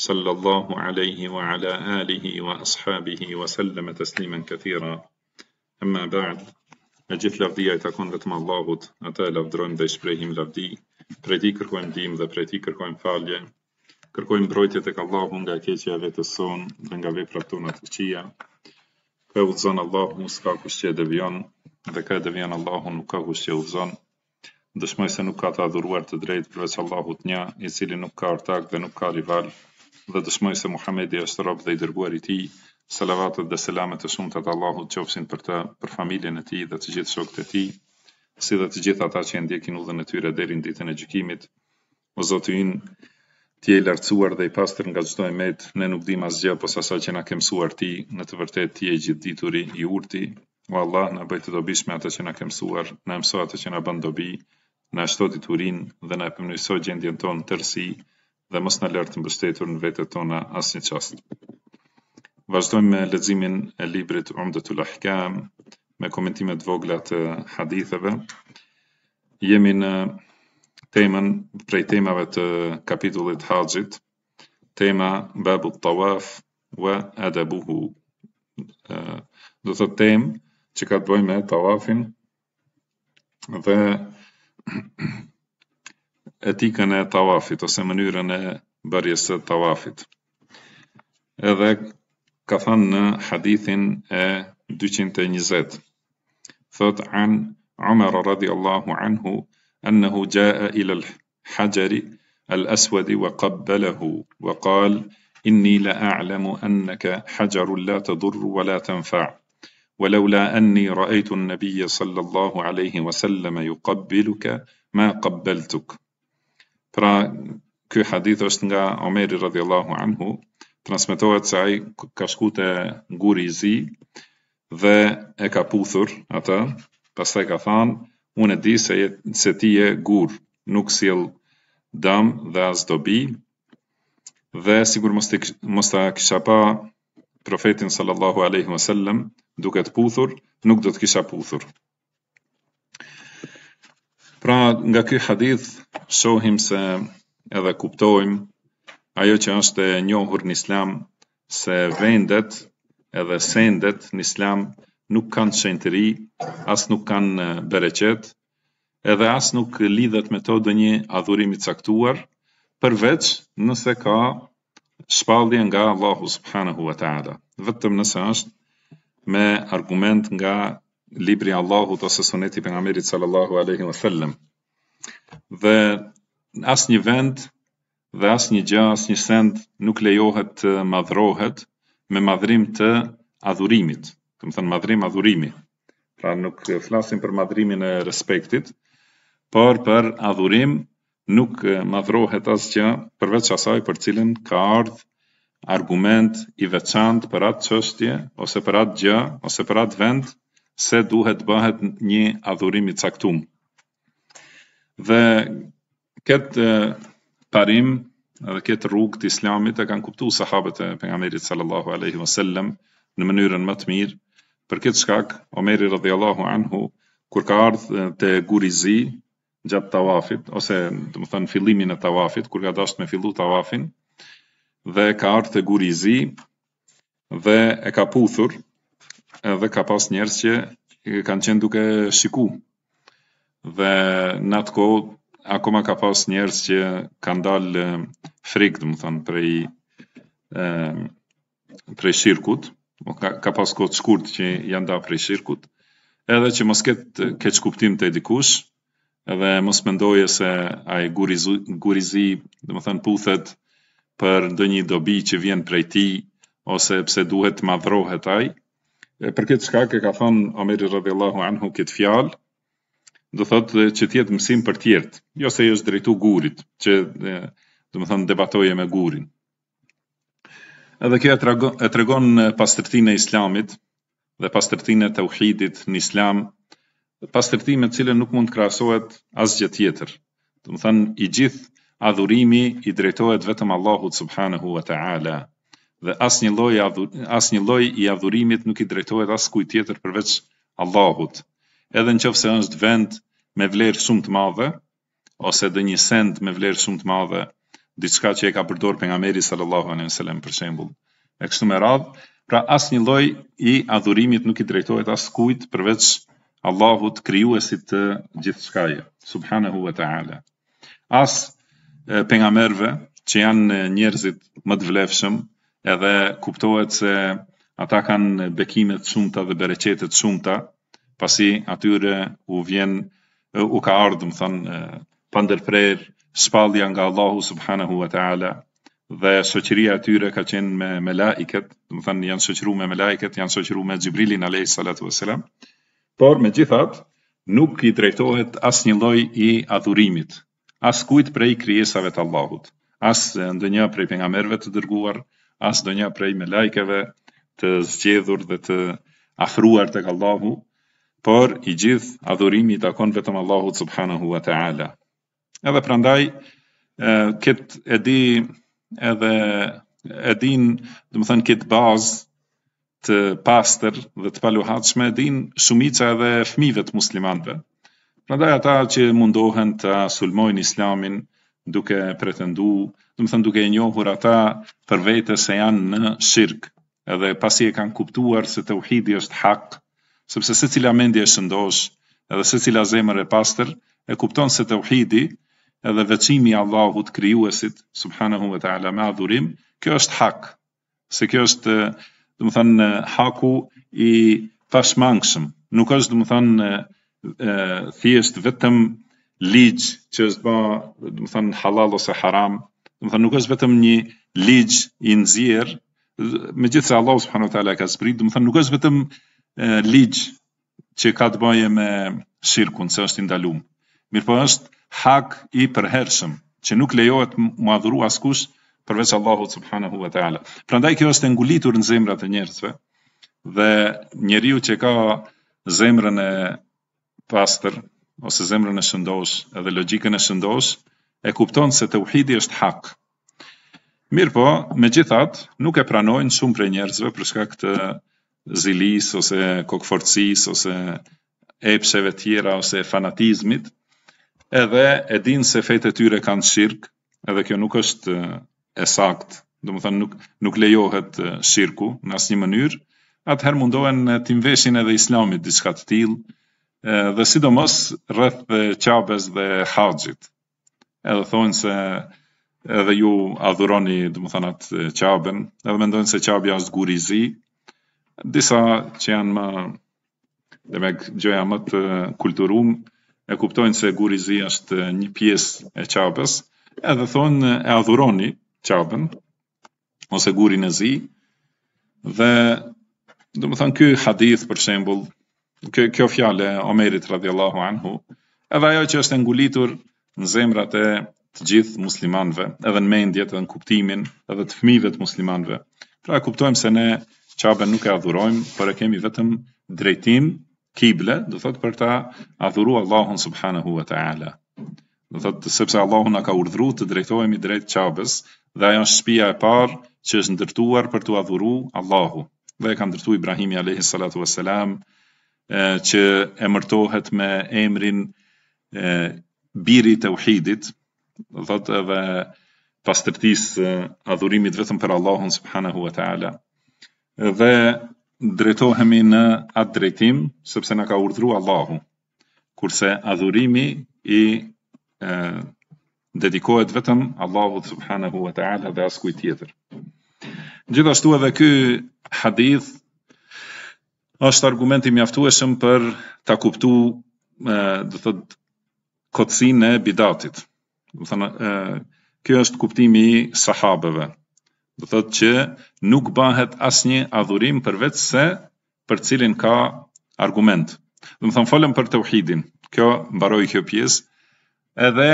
sallallahu alaihi wa ala alihi wa ashabihi wa sallama taslimen këthira. Emma ba'd, e gjithë lavdia i takon vetëm Allahut, atë e lavdrojmë dhe i shprejhim lavdi, prej ti kërkojmë dim dhe prej ti kërkojmë falje, kërkojmë brojtje të këllahu nga keqja vetës son dhe nga vepra tona të qia, ka u zonë Allahu mu s'ka kushtje dhe vion, dhe ka dhe vion Allahu nuk ka kushtje u zonë, dëshmoj se nuk ka të adhuruar të drejtë përveç Allahut një, i cili nuk ka artak dhe nuk ka rival, dhe dëshmoj se Muhamedi është rob dhe i dërguar i tij, salavatet dhe selamet e shumta të Allahut qofshin për të, për familjen e tij dhe të gjithë shokët e tij, si dhe të gjithë ata që ndjekin udhën e tyre deri në ditën e gjykimit. O Zoti ynë, ti je i lartësuar dhe i pastër nga çdo emet, ne nuk dimë asgjë pos asaj që na ke mësuar ti, në të vërtetë ti je gjithdituri i urti. O Allah, na bëj të dobishme atë që na ke mësuar, na mëso atë që na bën dobi, na shto diturinë dhe na pëmnyso gjendjen tonë tërësi dhe mos në lërë të mbështetur në vetët tona asë një qast. Vajzdojmë me lezimin e librit Umdë të Lahkam, me komentimet vogla të haditheve. Jemi në temën prej temave të kapitullit haqit, tema Babu të Tawaf wa Adabuhu. Do të temë që ka të bëjmë me Tawafin dhe etikën e tawafit ose mënyrën e bërjes së tawafit. Edhe ka thënë në hadithin e 220. Thot an Umar radiallahu anhu annahu gjaë ila al-hajar al-aswad wa qabbalahu wa qala inni la a'lamu annaka hajarun la tadurru wa la tanfa' ولولا أني رأيت النبي صلى الله عليه وسلم يقبلك ما قبلتك Pra, ky hadith është nga Omeri radhiyallahu anhu, transmetohet se ai ka shkute nguri i zi dhe e ka puthur atë, pastaj ka thënë, unë e di se je se ti je gur, nuk sjell dëm dhe as dobi. Dhe sigur mos të mos ta kisha pa profetin sallallahu alaihi wasallam duke të puthur, nuk do të kisha puthur. Pra nga ky hadith shohim se edhe kuptojm ajo që është e njohur në Islam se vendet edhe sendet në Islam nuk kanë çënteri, as nuk kanë bereqet, edhe as nuk lidhet me to do një adhurim i caktuar përveç nëse ka shpallje nga Allahu subhanahu wa taala. Vetëm nëse është me argument nga libri Allahut ose suneti për nga mirit sallallahu aleyhi wa Dhe asë një vend dhe asë një gja, asë një send nuk lejohet të madhrohet me madhrim të adhurimit. Të më thënë madhrim adhurimi. Pra nuk flasim për madhrimin e respektit, por për adhurim nuk madhrohet asë gja përveç asaj për cilin ka ardh argument i veçant për atë qështje, ose për atë gjë, ose për atë vend, se duhet bëhet një adhurim i caktuar. Dhe këtë parim dhe këtë rrugë të Islamit e kanë kuptuar sahabët e pejgamberit sallallahu alaihi wasallam në mënyrën më të mirë, për këtë shkak Omeri radhiyallahu anhu kur ka ardhur te Gurizi gjatë tawafit ose do të thënë fillimin e tawafit kur ka dashur të fillu tawafin dhe ka ardhur te Gurizi dhe e ka puthur edhe ka pas njerëz që kanë qenë duke shiku. Dhe në atë kohë, akoma ka pas njerës që kanë dalë frikë, dhe më thënë, prej, e, prej shirkut, po ka, ka pas kohë të shkurt që janë da prej shirkut, edhe që mos ketë keq kuptim të edikush, edhe mos mendoje se ai gurizu, gurizi, dhe më thënë, puthet për ndë një dobi që vjen prej ti, ose pse duhet të madhrohet ai, për këtë shkak e ka thënë Omer radhiyallahu anhu këtë fjalë, do thotë që të jetë mësim për të jo se është drejtu gurit, që do të thonë debatoje me gurin. Edhe kjo e tregon e pastërtinë e islamit dhe pastërtinë e uhidit në islam, pastërti me cilën nuk mund të krahasohet asgjë tjetër. Do të thonë i gjithë adhurimi i drejtohet vetëm Allahut subhanahu wa ta'ala dhe asë një loj i adhurimit nuk i drejtojt asë kuj tjetër përveç Allahut. Edhe në qëfë se është vend me vlerë shumë të madhe, ose dhe një send me vlerë shumë të madhe, diçka që e ka përdor për nga meri sallallahu anem sallam për shembul. E kështu me radhë, pra asë një loj i adhurimit nuk i drejtojt asë kujt përveç Allahut si të gjithë shkaje, subhanahu wa ta'ala. Asë për nga merve, që janë njerëzit më të vlefshëm, edhe kuptohet se ata kanë bekime të shumta dhe bereqete të shumta, pasi atyre u vjen u ka ardhur, më thon, pa ndërprer shpallja nga Allahu subhanahu wa taala dhe shoqëria e tyre ka qenë me me laiket, do të thënë janë shoqëruar me melaiket, janë shoqëruar me Xhibrilin alayhi salatu wasalam. Por megjithatë, nuk i drejtohet asnjë lloj i adhurimit, as kujt prej krijesave të Allahut, as ndonjë prej pejgamberëve të dërguar, asë do një prej me lajkeve të zgjedhur dhe të afruar të kallahu, por i gjith adhurimi të akon vetëm Allahu subhanahu wa ta'ala. Edhe prandaj, këtë edhi edhe edhin, dhe më thënë këtë bazë, të pastër dhe të paluhatshme din shumica edhe fëmijëve të muslimanëve. Prandaj ata që mundohen të sulmojnë islamin, duke pretendu, dhe më thënë duke e njohur ata për vete se janë në shirkë, edhe pasi e kanë kuptuar se të uhidi është hakë, sepse se cila mendje e shëndosh, edhe se cila zemër e pastër, e kupton se të uhidi, edhe veqimi Allahut kryuesit, subhanahu wa ta'ala, me adhurim, kjo është hakë, se kjo është, dhe më thënë, haku i pashmangshëm, nuk është, dhe më thënë, thjesht vetëm, ligj që është bë, do të halal ose haram, do të nuk është vetëm një ligj i nxjerr, megjithse Allah subhanahu wa taala ka zbrit, do të nuk është vetëm ligj që ka të bëjë me shirkun, se është i ndaluar. Mirpo është hak i përhershëm, që nuk lejohet mu adhuru askush përveç Allahut subhanahu wa taala. Prandaj kjo është ngulitur në zemrat e njerëzve dhe njeriu që ka zemrën e pastër, ose zemrën e shëndosh edhe logikën e shëndosh, e kupton se të uhidi është hak. Mirë po, me gjithat, nuk e pranojnë shumë për njerëzve përshka këtë zilis, ose kokëforcis, ose epsheve tjera, ose fanatizmit, edhe e dinë se fejtë e tyre kanë shirkë, edhe kjo nuk është e saktë, do më thënë nuk, nuk lejohet shirku në asë një mënyrë, atëherë mundohen të imveshin edhe islamit diska të tilë, dhe sidomos rreth qabes dhe haxhit. Edhe thonë se edhe ju adhuroni, të thonë atë qabën, edhe mendojnë se qabja është gurizi, disa që janë më, dhe me gjoja më të kulturum, e kuptojnë se gurizi është një piesë e qabës, edhe thonë e adhuroni qabën, ose gurin e zi, dhe do më thonë ky hadith për shembull, kjo kjo fjalë Omerit radhiyallahu anhu, edhe ajo që është ngulitur në zemrat e të gjithë muslimanëve, edhe në mendje, edhe në kuptimin, edhe të fëmijëve të muslimanëve. Pra kuptojmë se ne çabe nuk e adhurojmë, por e kemi vetëm drejtim kible, do thot për ta adhuruar Allahun subhanahu wa taala. Do thot sepse Allahu na ka urdhëruar të drejtohemi drejt çabes dhe ajo është shpia e parë që është ndërtuar për të adhuruar Allahu. Dhe e ka ndërtu Ibrahimi alayhi salatu që emërtohet me emrin birit e uhidit, dhët edhe pas tërtis adhurimit vetëm për Allahun subhanahu wa ta'ala. Dhe drejtohemi në atë drejtim, sepse në ka urdhru Allahu, kurse adhurimi i e, dedikohet vetëm Allahu subhanahu wa ta'ala dhe askuj tjetër. Gjithashtu edhe ky hadith është argumenti mjaftueshëm për ta kuptuar, do thot kodsinë e bidatit. Do thënë, kjo është kuptimi i sahabeve. Do thotë që nuk bëhet asnjë adhurim përveç se për cilin ka argument. Do thënë, falem për tauhidin. Kjo mbaroi kjo pjesë. Edhe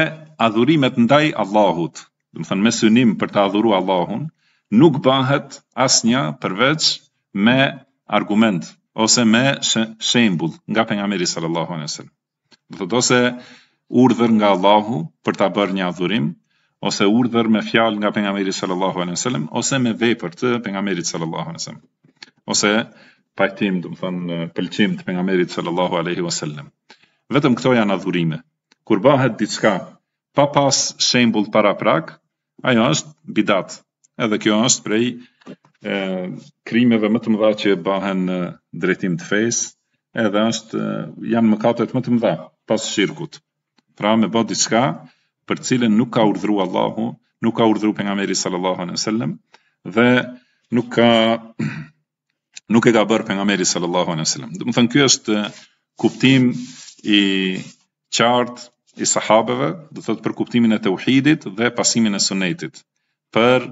adhurimet ndaj Allahut, do thënë me synim për të adhuruar Allahun, nuk bëhet asnjë përveç me argument ose me shembull nga pejgamberi sallallahu alaihi wasallam. Do të thotë urdhër nga Allahu për ta bërë një adhurim ose urdhër me fjalë nga pejgamberi sallallahu alaihi wasallam ose me vepër të pejgamberit sallallahu alaihi wasallam. Ose pajtim, do më thënë, pëlqim të pejgamberit sallallahu alaihi wasallam. Vetëm këto janë adhurime. Kur bëhet diçka pa pas shembull paraprak, ajo është bidat. Edhe kjo është prej e, krimeve më të mëdha që bëhen në drejtim të fesë, edhe është janë mëkatet më të mëdha pas shirkut. Pra me bë diçka për cilën nuk ka urdhëruar Allahu, nuk ka urdhëruar pejgamberi sallallahu alaihi wasallam dhe nuk ka nuk e ka bërë pejgamberi sallallahu alaihi wasallam. Do të thënë ky është kuptim i qartë i sahabeve, do thotë për kuptimin e tauhidit dhe pasimin e sunetit për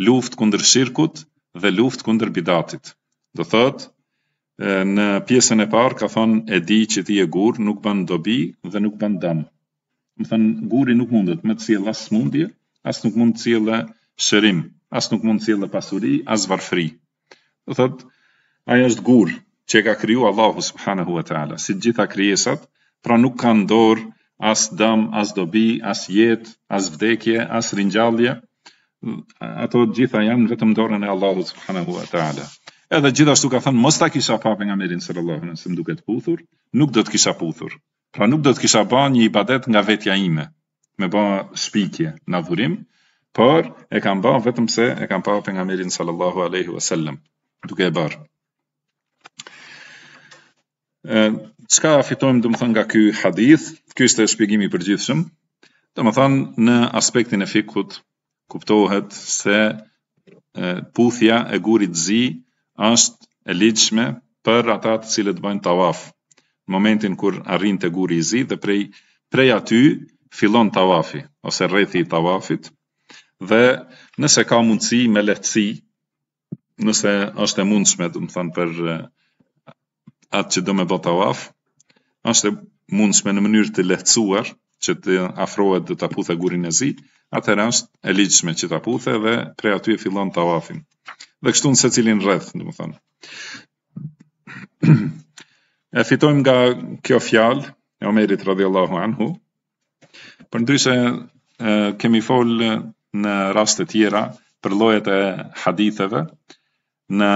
luftë kundër shirkut dhe luft kundër bidatit. Do thotë, në pjesën e parë ka thonë e di që ti e gurë nuk ban dobi dhe nuk ban dam. Më thënë, guri nuk mundet me të cilë asë mundje, asë nuk mund të cilë shërim, asë nuk mund të cilë pasuri, asë varfri. Do thotë, aja është gurë që ka kryu Allahu subhanahu wa ta'ala, si gjitha kryesat, pra nuk ka ndorë asë dam, asë dobi, asë jetë, asë vdekje, asë rinjallje, ato gjitha janë vetëm dorën e Allahut subhanahu wa taala. Edhe gjithashtu ka thënë mos ta kisha pa pejgamberin sallallahu alaihi wasallam se më puthur, nuk do të kisha puthur. Pra nuk do të kisha bën një ibadet nga vetja ime, me bë shpikje në adhurim, por e kam bën vetëm se e kam pa pejgamberin sallallahu alaihi wasallam duke e bër. Ëh çka fitojmë domethën nga ky hadith? Ky është shpjegimi i përgjithshëm. Domethën në aspektin e fikut kuptohet se e, puthja e gurit zi është e lichme për ata të cilët bëjnë tawaf. Në momentin kur arrin te guri i zi dhe prej prej aty fillon tawafi ose rrethi i tawafit dhe nëse ka mundësi me lehtësi nëse është e mundshme, do të thon për atë që do me bë tawaf, është e mundshme në mënyrë të lehtësuar që të afrohet të taputhe gurin e zi, atër është e ligjshme që taputhe dhe prej aty e fillon të avafin. Dhe kështu në se cilin rreth, në më thënë. e fitojmë nga kjo fjalë, e Omerit radiallahu anhu, për ndryshe kemi folë në raste tjera për lojet e haditheve, në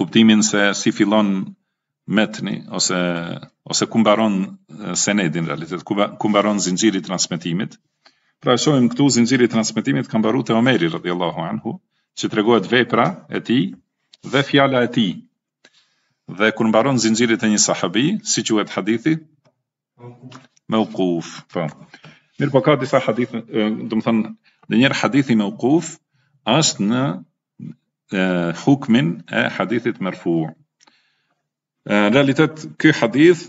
kuptimin se si fillon metni ose ose ku mbaron senedi në realitet, ku ku mbaron zinxhiri i transmetimit. Pra shohim këtu zinxhiri i transmetimit ka mbaruar te Omeri radhiyallahu anhu, që tregohet vepra e tij dhe fjala e tij. Dhe kur mbaron zinxhiri te një sahabi, si quhet hadithi? Mawquf. Po. Mir po ka disa hadith, do të thonë, në një mawquf, as në hukmin e hadithit marfu' realitet ky hadith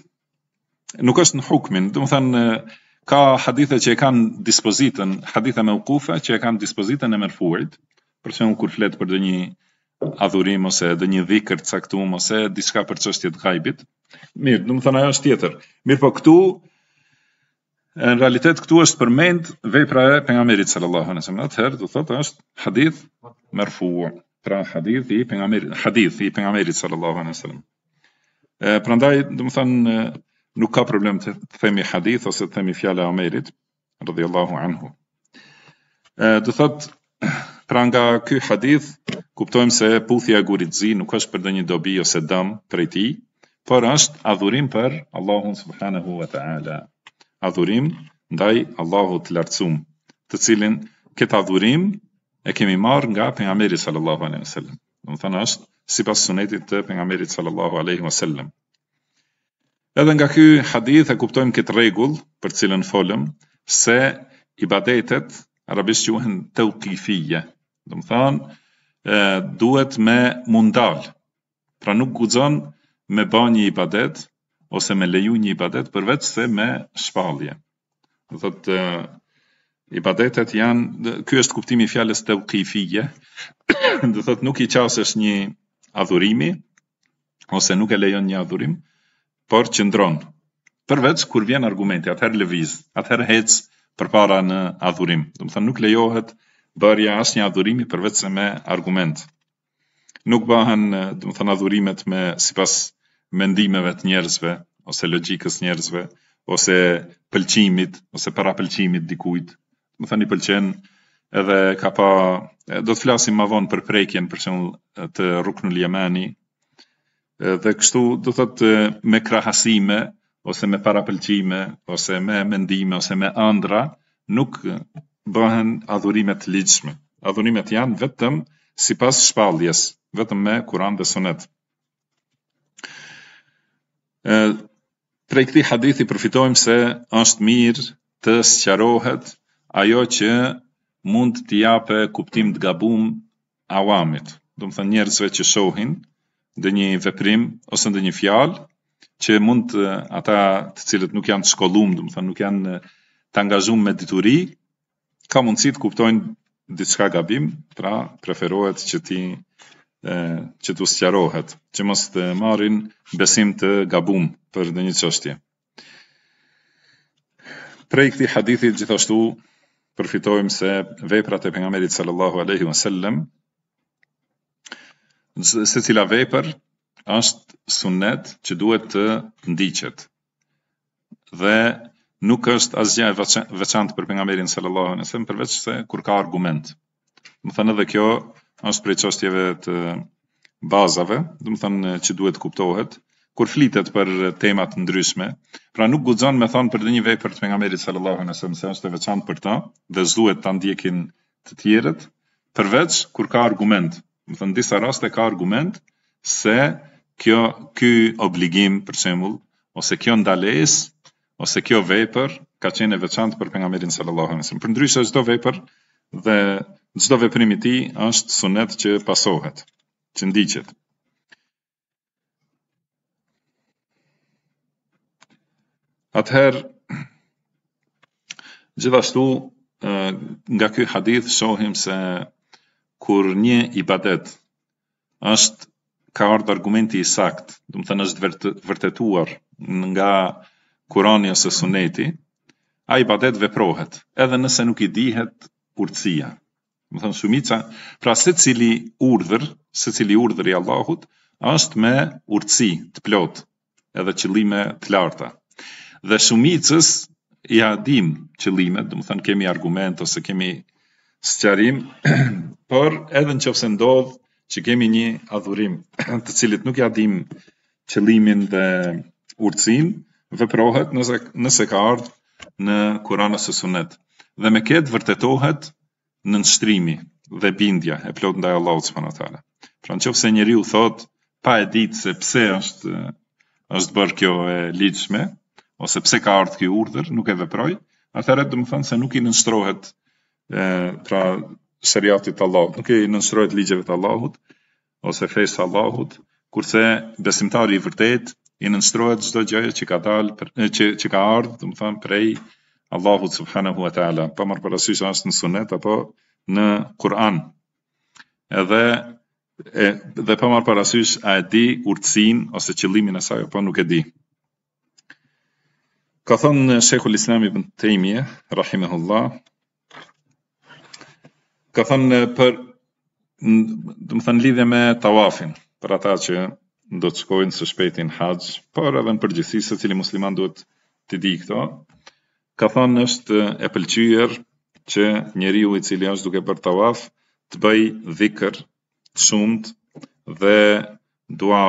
nuk është në hukmin, do të thënë, ka hadithe që e kanë dispozitën, hadithe me ukufa që e kanë dispozitën e merfurit, për shemb kur flet për ndonjë adhurim ose ndonjë dhikr të caktuar ose diçka për çështje të gajbit. Mirë, do të thënë, ajo është tjetër. Mirë, po këtu Në realitet këtu është përmend vepra e pejgamberit sallallahu alaihi wasallam. Atëherë do thotë është hadith marfu, pra i pejgamberi, hadithi pejgamberit sallallahu alaihi wasallam. Prandaj, do të them, nuk ka problem të themi hadith ose të themi fjale e Omerit radhiyallahu anhu. Ë do thot pra nga ky hadith kuptojmë se puthja e zi nuk është për ndonjë dobi ose dëm prej tij, por është adhurim për Allahun subhanahu wa taala. Adhurim ndaj Allahut të lartësum, të cilin këtë adhurim e kemi marr nga pejgamberi sallallahu alaihi wasallam. Dëmë thënë është si pas sunetit të për nga Merit Sallallahu alaihi wasallam. Edhe nga këju hadith e kuptojmë këtë rregull për cilën folëm, se ibadetet, arabisht që uhen të u kifije, thënë duhet me mundal. Pra nuk guxon me ba një ibadet, ose me leju një ibadet, përveç se me shpallje. Do thotë i badetet janë, kjo është kuptimi i fjales të do dhe thot nuk i qasë është një adhurimi, ose nuk e lejon një adhurim, por që ndronë. Përveç, kur vjen argumenti, atëherë leviz, atëherë hec për para në adhurim. Do më thënë, nuk lejohet bërja asnjë një adhurimi përveç se me argument. Nuk bëhen, do më thënë, adhurimet me si pas mendimeve të njerëzve, ose logikës njerëzve, ose pëlqimit, ose para pëlqimit dikujt, më thënë i pëlqen edhe ka pa do të flasim më vonë për prekjen për shembull të Ruknul jemeni. dhe kështu do thotë me krahasime ose me parapëlqime ose me mendime ose me ëndra nuk bëhen adhurimet ligjshme adhurimet janë vetëm sipas shpalljes vetëm me Kur'an dhe Sunet prej këti hadithi përfitojmë se është mirë të sqarohet ajo që mund të jape kuptim të gabum awamit, do më thënë njerëzve që shohin dhe një veprim ose dhe një fjalë, që mund të, ata të cilët nuk janë të shkolluar, do thënë nuk janë të angazhum me dituri, ka mundësi të kuptojnë diçka gabim, pra preferohet që ti e, që të sqarohet, që mos të marrin besim të gabum për dhe një qështje. Prej këti hadithit gjithashtu përfitojmë se veprat e pejgamberit sallallahu alaihi wasallam se cila vepër është sunnet që duhet të ndiqet. Dhe nuk është asgjë veçantë për pejgamberin sallallahu alaihi wasallam përveç se kur ka argument. Do thënë edhe kjo është prej çështjeve të bazave, do të thënë që duhet kuptohet kur flitet për temat ndryshme, pra nuk guxon me thon për dhe një vepër të pejgamberit sallallahu alaihi wasallam se është e veçantë për ta, dhe zduhet ta ndjekin të tjerët, përveç kur ka argument. Do thon disa raste ka argument se kjo ky obligim për shembull ose kjo ndalesë ose kjo vepër ka qenë e veçantë për pejgamberin sallallahu alaihi wasallam. Përndryshe çdo vepër dhe çdo veprim i tij është sunet që pasohet, që ndiqet. Atëherë, gjithashtu, nga ky hadith shohim se kur një ibadet është ka ardhur argumenti i sakt, do të thënë është vërtetuar nga Kurani ose Suneti, ai ibadet veprohet, edhe nëse nuk i dihet urtësia. Do thënë shumica, pra secili urdhër, secili urdhër i Allahut është me urtësi të plot, edhe qëllime të larta dhe shumicës i ja adim qëllimet, dhe më thënë kemi argument ose kemi sëqarim, për edhe në qëfëse ndodhë që kemi një adhurim të cilit nuk i ja adim qëllimin dhe urcin, dhe prohet nëse, nëse ka ardhë në kurana së sunet. Dhe me ketë vërtetohet në nështrimi dhe bindja e plot ndaj Allah së përna tala. Pra në qëfëse njëri u thotë, pa e ditë se pse është, është bërë kjo e liqme, ose pse ka ardhur ky urdhër, nuk e veproj, atëherë do të thonë se nuk i nënshtrohet ë pra seriatit të Allahut, nuk i nënshtrohet ligjeve të Allahut ose fesë së Allahut, kurse besimtari i vërtet i nënshtrohet çdo gjëje që ka dalë që që ka ardhur, do të prej Allahut subhanahu wa taala, pa marrë parasysh as në sunet apo në Kur'an. Edhe e, dhe pa marrë parasysh a e di urtësin ose qëllimin e saj apo nuk e di. Ka thënë Shekhu Islam ibn Tejmije, rahimahullah, ka thënë për, dëmë thënë lidhe me tawafin, për ata që do të shkojnë së shpetin haqë, për edhe në përgjithi se cili musliman duhet të di këto, ka thënë është e pëlqyër që njeri u i cili është duke për tawaf, të bëj dhikër të shumët dhe dua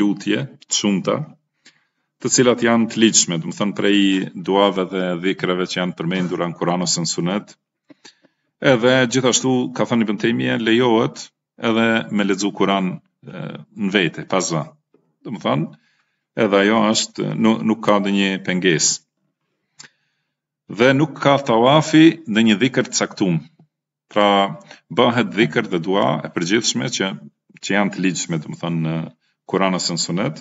lutje të shumëta, të cilat janë të ligjshme, do të thënë prej duave dhe dhikrave që janë përmendura në Kur'an ose në Sunet. Edhe gjithashtu ka thënë Ibn Taymija lejohet edhe me lezu Kur'an në vete, pas zë. Do të thënë edhe ajo është nuk, nuk ka ndonjë pengesë. Dhe nuk ka tawafi në një dhikër të saktum, Pra bëhet dhikër dhe dua e përgjithshme që që janë të ligjshme, do të thënë në Kur'an ose në Sunet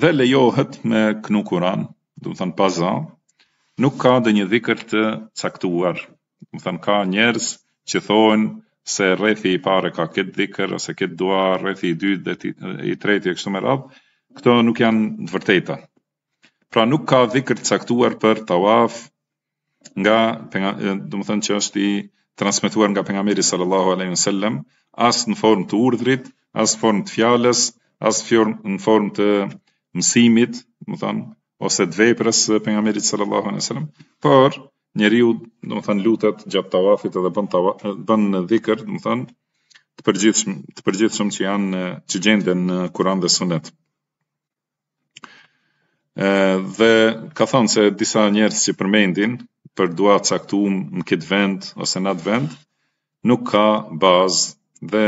dhe lejohet me kënu kuran, du më thënë paza, nuk ka dhe një dhikër të caktuar. Du më thënë ka njerës që thonë se rrethi i pare ka këtë dhikër, ose këtë dua rrethi i dytë dhe i treti e kështu me radhë, këto nuk janë të vërteta. Pra nuk ka dhikër të caktuar për tawaf, nga, du më thënë që është i transmituar nga pengamiri sallallahu aleyhi sallam, asë në formë të urdhrit, asë në formë të fjales, asë në formë të mësimit, më thonë, ose të veprës së pejgamberit sallallahu alejhi dhe sellem, por njeriu, do të thonë, lutet gjatë tawafit edhe bën tawaf, bën dhikr, do të thonë, të përgjithshëm, të përgjithshëm që janë që gjenden në Kur'an dhe Sunet. Ëh dhe ka thënë se disa njerëz që përmendin për dua të në këtë vend ose në atë vend, nuk ka bazë dhe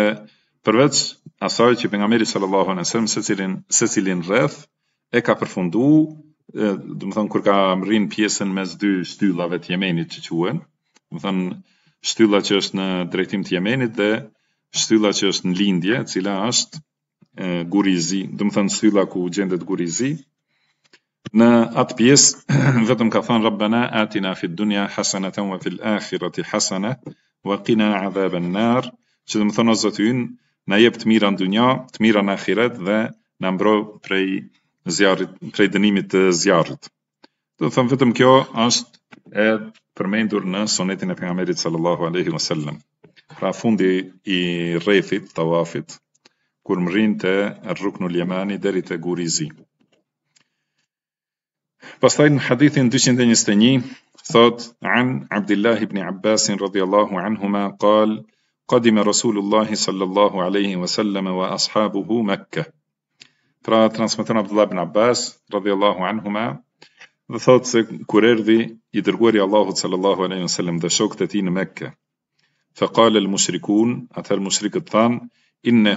përveç asaj që pejgamberi sallallahu alejhi dhe sellem secilin secilin rreth e ka përfundu, dhe më thënë, kur ka mërin pjesën mes dy shtyllave të jemenit që quen, dhe më thënë, shtylla që është në drejtim të jemenit dhe shtylla që është në lindje, cila është e, gurizi, dhe më thënë, shtylla ku gjendet gurizi, Në atë pjesë, vetëm ka thënë Rabbana, atina fit dunja hasanatën wa fil akhirati hasanë, wa qina adhaben nërë, që dhe më thënë o zëtë yun, na jep të mirë në dunja, të mirë në akhiret dhe në mbro prej zjarrit, prej dënimit të zjarrit. Do të thëmë vetëm kjo është e përmendur në sonetin e pejgamberit sallallahu alaihi wasallam. Pra fundi i rrefit tawafit kur mrinte rruknul ljemani deri te gurizi. Pastaj në hadithin 221 thot an Abdullah ibn Abbas radhiyallahu anhuma qal qadima rasulullah sallallahu alaihi wasallam wa ashabuhu makkah pra transmetën Abdullah bin Abbas, radhiyallahu Allahu anhume, dhe thotë se kur erdi i dërguari Allahu sallallahu alaihi wasallam sallam dhe shokët e ti në Mekke, Fa kale lë mushrikun, atëherë mushrikët thanë, inne,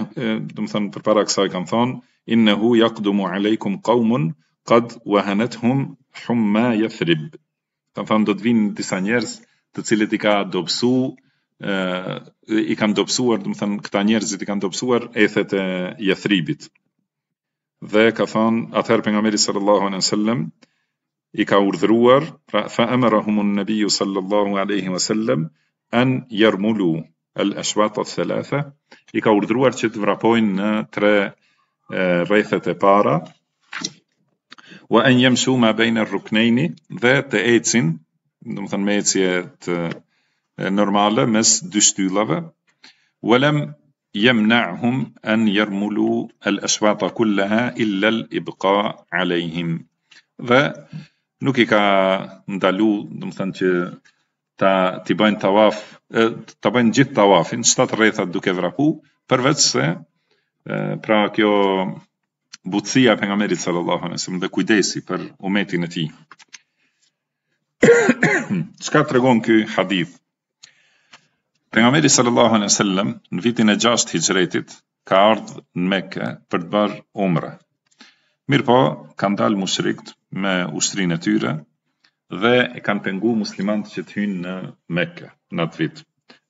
dhe më për para kësa i kanë thanë, inne hu jakdu alejkum qaumun, qad wahanatuhum humma jathrib. Kanë thanë, do të vinë në disa njerës të cilët i ka dobsu, e, i kanë dopsuar, do më thanë, këta njerës i kanë ethet e thetë dhe ka thënë atëherë pejgamberi sallallahu alaihi wasallam i ka urdhëruar pra, fa amarahum an nabiy sallallahu alaihi wasallam an yarmulu al ashwat al thalatha i ka urdhëruar që të vrapojnë në tre rrethet e para wa an yamshu ma bayna ar-ruknayn dhe të ecin do të thonë me të normale mes dy shtyllave wa yamna'hum an yarmulu al-ashwata kullaha illa al-ibqa 'alayhim wa nuk i ka ndalu do të thënë që ta ti bëjnë tawaf ta bëjnë gjithë tawafin shtat rrethat duke vrapu përveç se pra kjo butësia pejgamberit sallallahu alaihi wasallam dhe kujdesi për umetin e tij të tregon ky hadith Meri sallallahu alaihi wasallam në vitin e 6 Hijretit ka ardhur në Mekë për të bërë umre. Mirpo kanë dalë mushrikët me ushtrinë e tyre dhe e kanë pengu muslimanët që të hynë në Mekë në atë vit.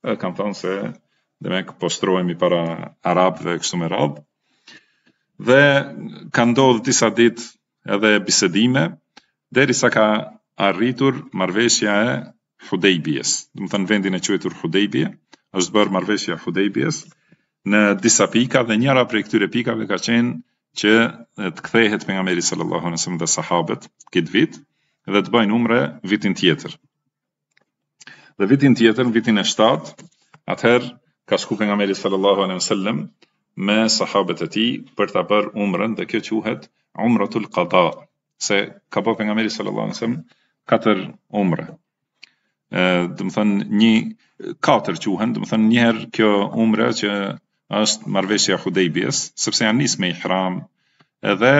E kanë thonë se dhe me këpostrojemi para Arabëve kështu me radhë. Dhe ka dhe disa ditë edhe bisedime, deri sa ka arritur marveshja e Hudejbjes. Dëmë thënë vendin e qëjtur Hudejbje, është bërë marveshja Hudejbjes, në disa pika dhe njëra prej këtyre pikave ka qenë që të kthehet për nga meri sallallahu në dhe sahabet këtë vit, dhe të bajnë umre vitin tjetër. Dhe vitin tjetër, vitin e shtatë, atëherë ka shku për nga meri sallallahu në me sahabet e ti për të bërë umrën dhe kjo quhet umratul qada, se ka bërë për nga meri sallallahu në katër umrë do të thonë një katër quhen, do të thonë një herë kjo umra që është marveshja e Hudejbis, sepse janë nis me ihram, edhe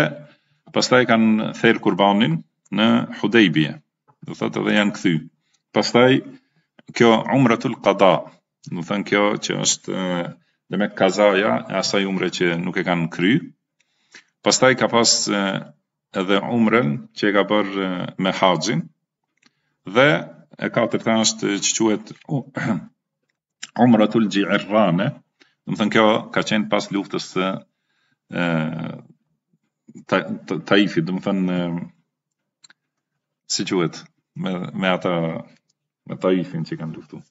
pastaj kanë thër kurbanin në Hudejbje, Do thotë edhe janë kthy. Pastaj kjo umratul qada, do thonë kjo që është dhe me kazaja, e asaj umre që nuk e kanë kry, pastaj ka pas edhe umren që e ka bërë me haqin, dhe e katërt është që quhet Umratul Jirrane. Do të thënë kjo ka qenë pas luftës së ë Taifi, do të thënë si quhet me me ata me Taifin që kanë luftu.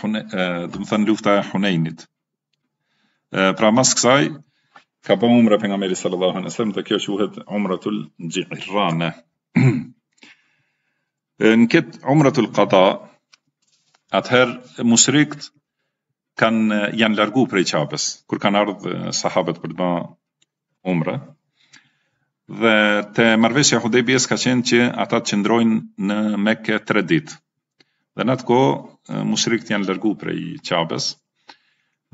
Hune, do të thënë lufta e Hunenit. pra mas kësaj ka bën umra pejgamberi sallallahu alaihi wasallam, të kjo quhet Umratul Jirrane. Në këtë umrët të lëkada, atëherë musrikt janë largu për qapës, qabës, kur kanë ardhë sahabët për të ba umrë, dhe të marveshja hudebjes ka qenë që ata të qëndrojnë në meke të redit. Dhe në të ko, musrikt janë largu për qapës, qabës,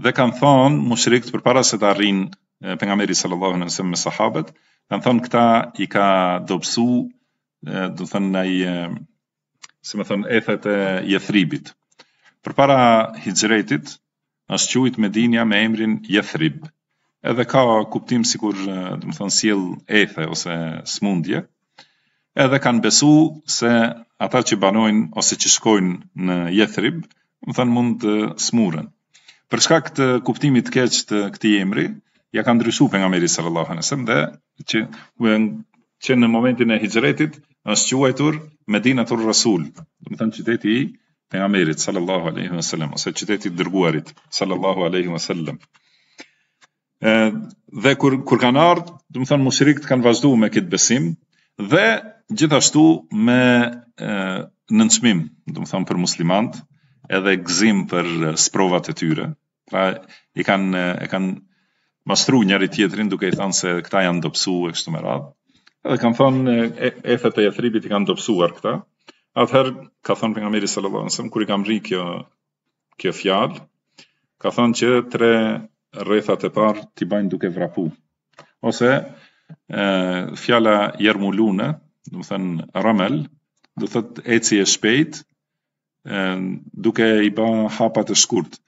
dhe kanë thonë musrikt për para se të arrinë për nga meri sallallahu në nësëm me sahabët, kanë thonë këta i ka dopsu, dhe thënë në i si më thënë, ethet e jethribit. Për para hijretit, është quit me dinja me emrin jethrib. Edhe ka kuptim si kur, dhe më thënë, siel ose smundje, edhe kanë besu se ata që banojnë ose që shkojnë në jethrib, më thënë mund të smurën. Përshka këtë kuptimit keqë të këti emri, ja kanë ndryshu për nga alajhi sallallahu dhe që, që në momentin e hijretit, është quajtur Medinatur Rasul, do të thonë qyteti i pejgamberit sallallahu alaihi wasallam ose qyteti i dërguarit sallallahu alaihi wasallam. Ë dhe kur kur kanë ardhur, do të thonë mushrikët kanë vazhduar me këtë besim dhe gjithashtu me e, nënçmim, do të thonë për muslimant, edhe gëzim për sprovat e tyre. Pra i kanë e kanë mastruar njëri tjetrin duke i thënë se këta janë e kështu me radhë. Edhe kanë thonë, e, e thet e jathribit i kanë dopsuar këta. Atëherë, ka thonë për nga mirë i sëllëvonësëm, kur i kam rri kjo, kjo fjalë, ka thonë që tre rrethat e parë t'i bajnë duke vrapu. Ose, e, fjala jermulune, du më thënë ramel, du thëtë eci e shpejt, e, duke i ba hapat e shkurt.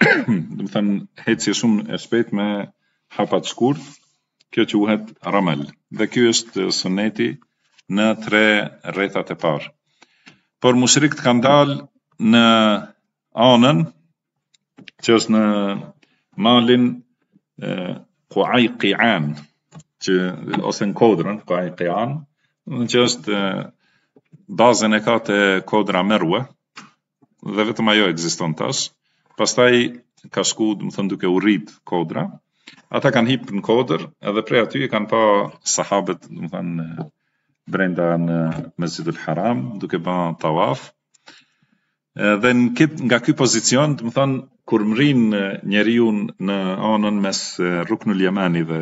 du më thënë, eci e shumë e shpejt me hapat shkurt, kjo quhet ramel. Dhe kjo është suneti në tre rrethat e parë. Por mushrikët kanë dalë në anën që është në malin Quaiqian, që ose në kodrën Quaiqian, në që është bazën e ka të kodra merua, dhe vetëm ajo e tash, pastaj ka shku, dëmë thëmë duke u rritë kodra, ata kanë hip në kodër edhe prej aty kanë pa sahabët do të thënë brenda në Mesjidul Haram duke bën tawaf Dhe në kip, nga ky pozicion do të thënë kur mrin njeriu në anën mes Ruknul Yamani dhe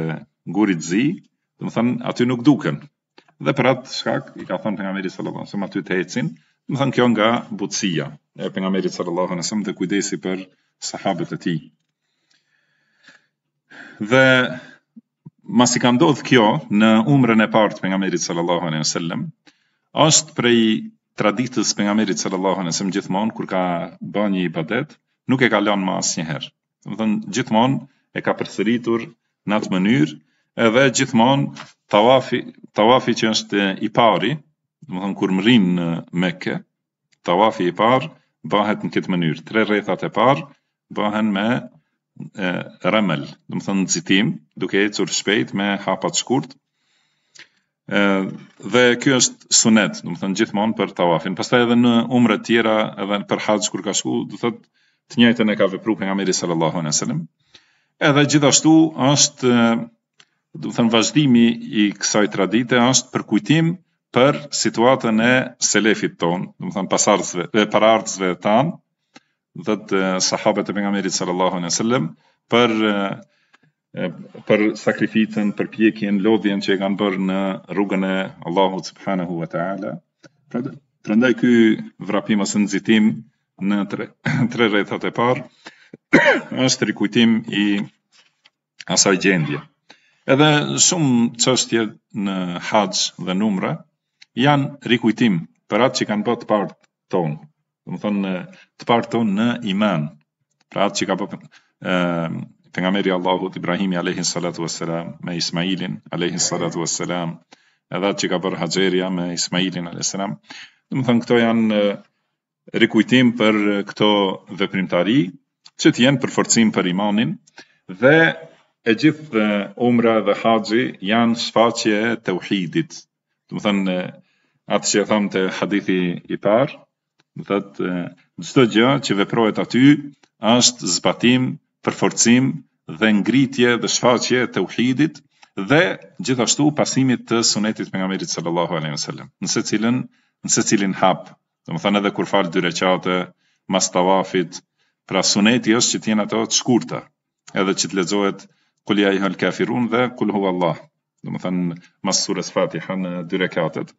Gurit Zi do të thënë aty nuk duken dhe për atë shkak i ka thënë pejgamberi sallallahu alajhi wasallam aty të ecin do të thënë kjo nga butësia e pejgamberit sallallahu alajhi wasallam dhe kujdesi për sahabët e tij dhe mas i ka ndodhë kjo në umrën e partë për nga merit sallallahu a.s. sallam, është prej traditës për nga merit sallallahu a.s. sallam gjithmonë, kur ka bë një ibadet, nuk e ka lanë ma njëherë. Dhe thënë, gjithmonë e ka përthëritur në atë mënyrë, edhe gjithmonë tawafi, tawafi që është i pari, më thënë kur më rinë në meke, tawafi i parë bëhet në këtë mënyrë. Tre rejthat e parë bëhen me ramel, do të thonë duke ecur shpejt me hapa të shkurt. ë dhe ky është sunet, do të gjithmonë për tawafin. Pastaj edhe në umre tjera, edhe për hax kur ka shku, do thotë të njëjtën e ka vepruar pejgamberi sallallahu alejhi dhe sellem. Edhe gjithashtu është do të thonë vazhdimi i kësaj tradite është për kujtim për situatën e selefit tonë, do të thonë pasardhësve, e parardhësve tan, dhe të sahabët e pejgamberit sallallahu alaihi wasallam për për sakrificën, për pjekjen, lodhjen që e kanë bërë në rrugën e Allahut subhanahu wa taala. Të pra, prandaj ky vrapim ose nxitim në tre tre rrethat e parë është rikujtim i asaj gjendje. Edhe shumë çështje në haqë dhe numra janë rikujtim për atë që kanë bërë të parë tonë, do të thonë të parto në iman. Pra atë që ka për ehm, pengameri Allahut Ibrahimi alayhi salatu wassalam me Ismailin alayhi salatu wassalam, edhe atë që ka për Hajeria me Ismailin alehin salam. Do të thonë këto janë rikujtim për këto veprimtari që të jenë për për imanin dhe e gjithë umra dhe haxhi janë shfaqje e tauhidit. Do të thonë atë që e tham te hadithi i parë, Dhe të gjë që veprohet aty është zbatim, përforcim dhe ngritje dhe shfaqje të uhidit dhe gjithashtu pasimit të sunetit për nga mirit sallallahu alaihi wa sallam. Nëse cilin, nëse hap, dhe më edhe kur falë dy reqate, mas tawafit, pra suneti është që tjena të shkurta, edhe që të lezohet i hëll kafirun dhe kulhu Allah, dhe mas surës fatiha në dy reqatet.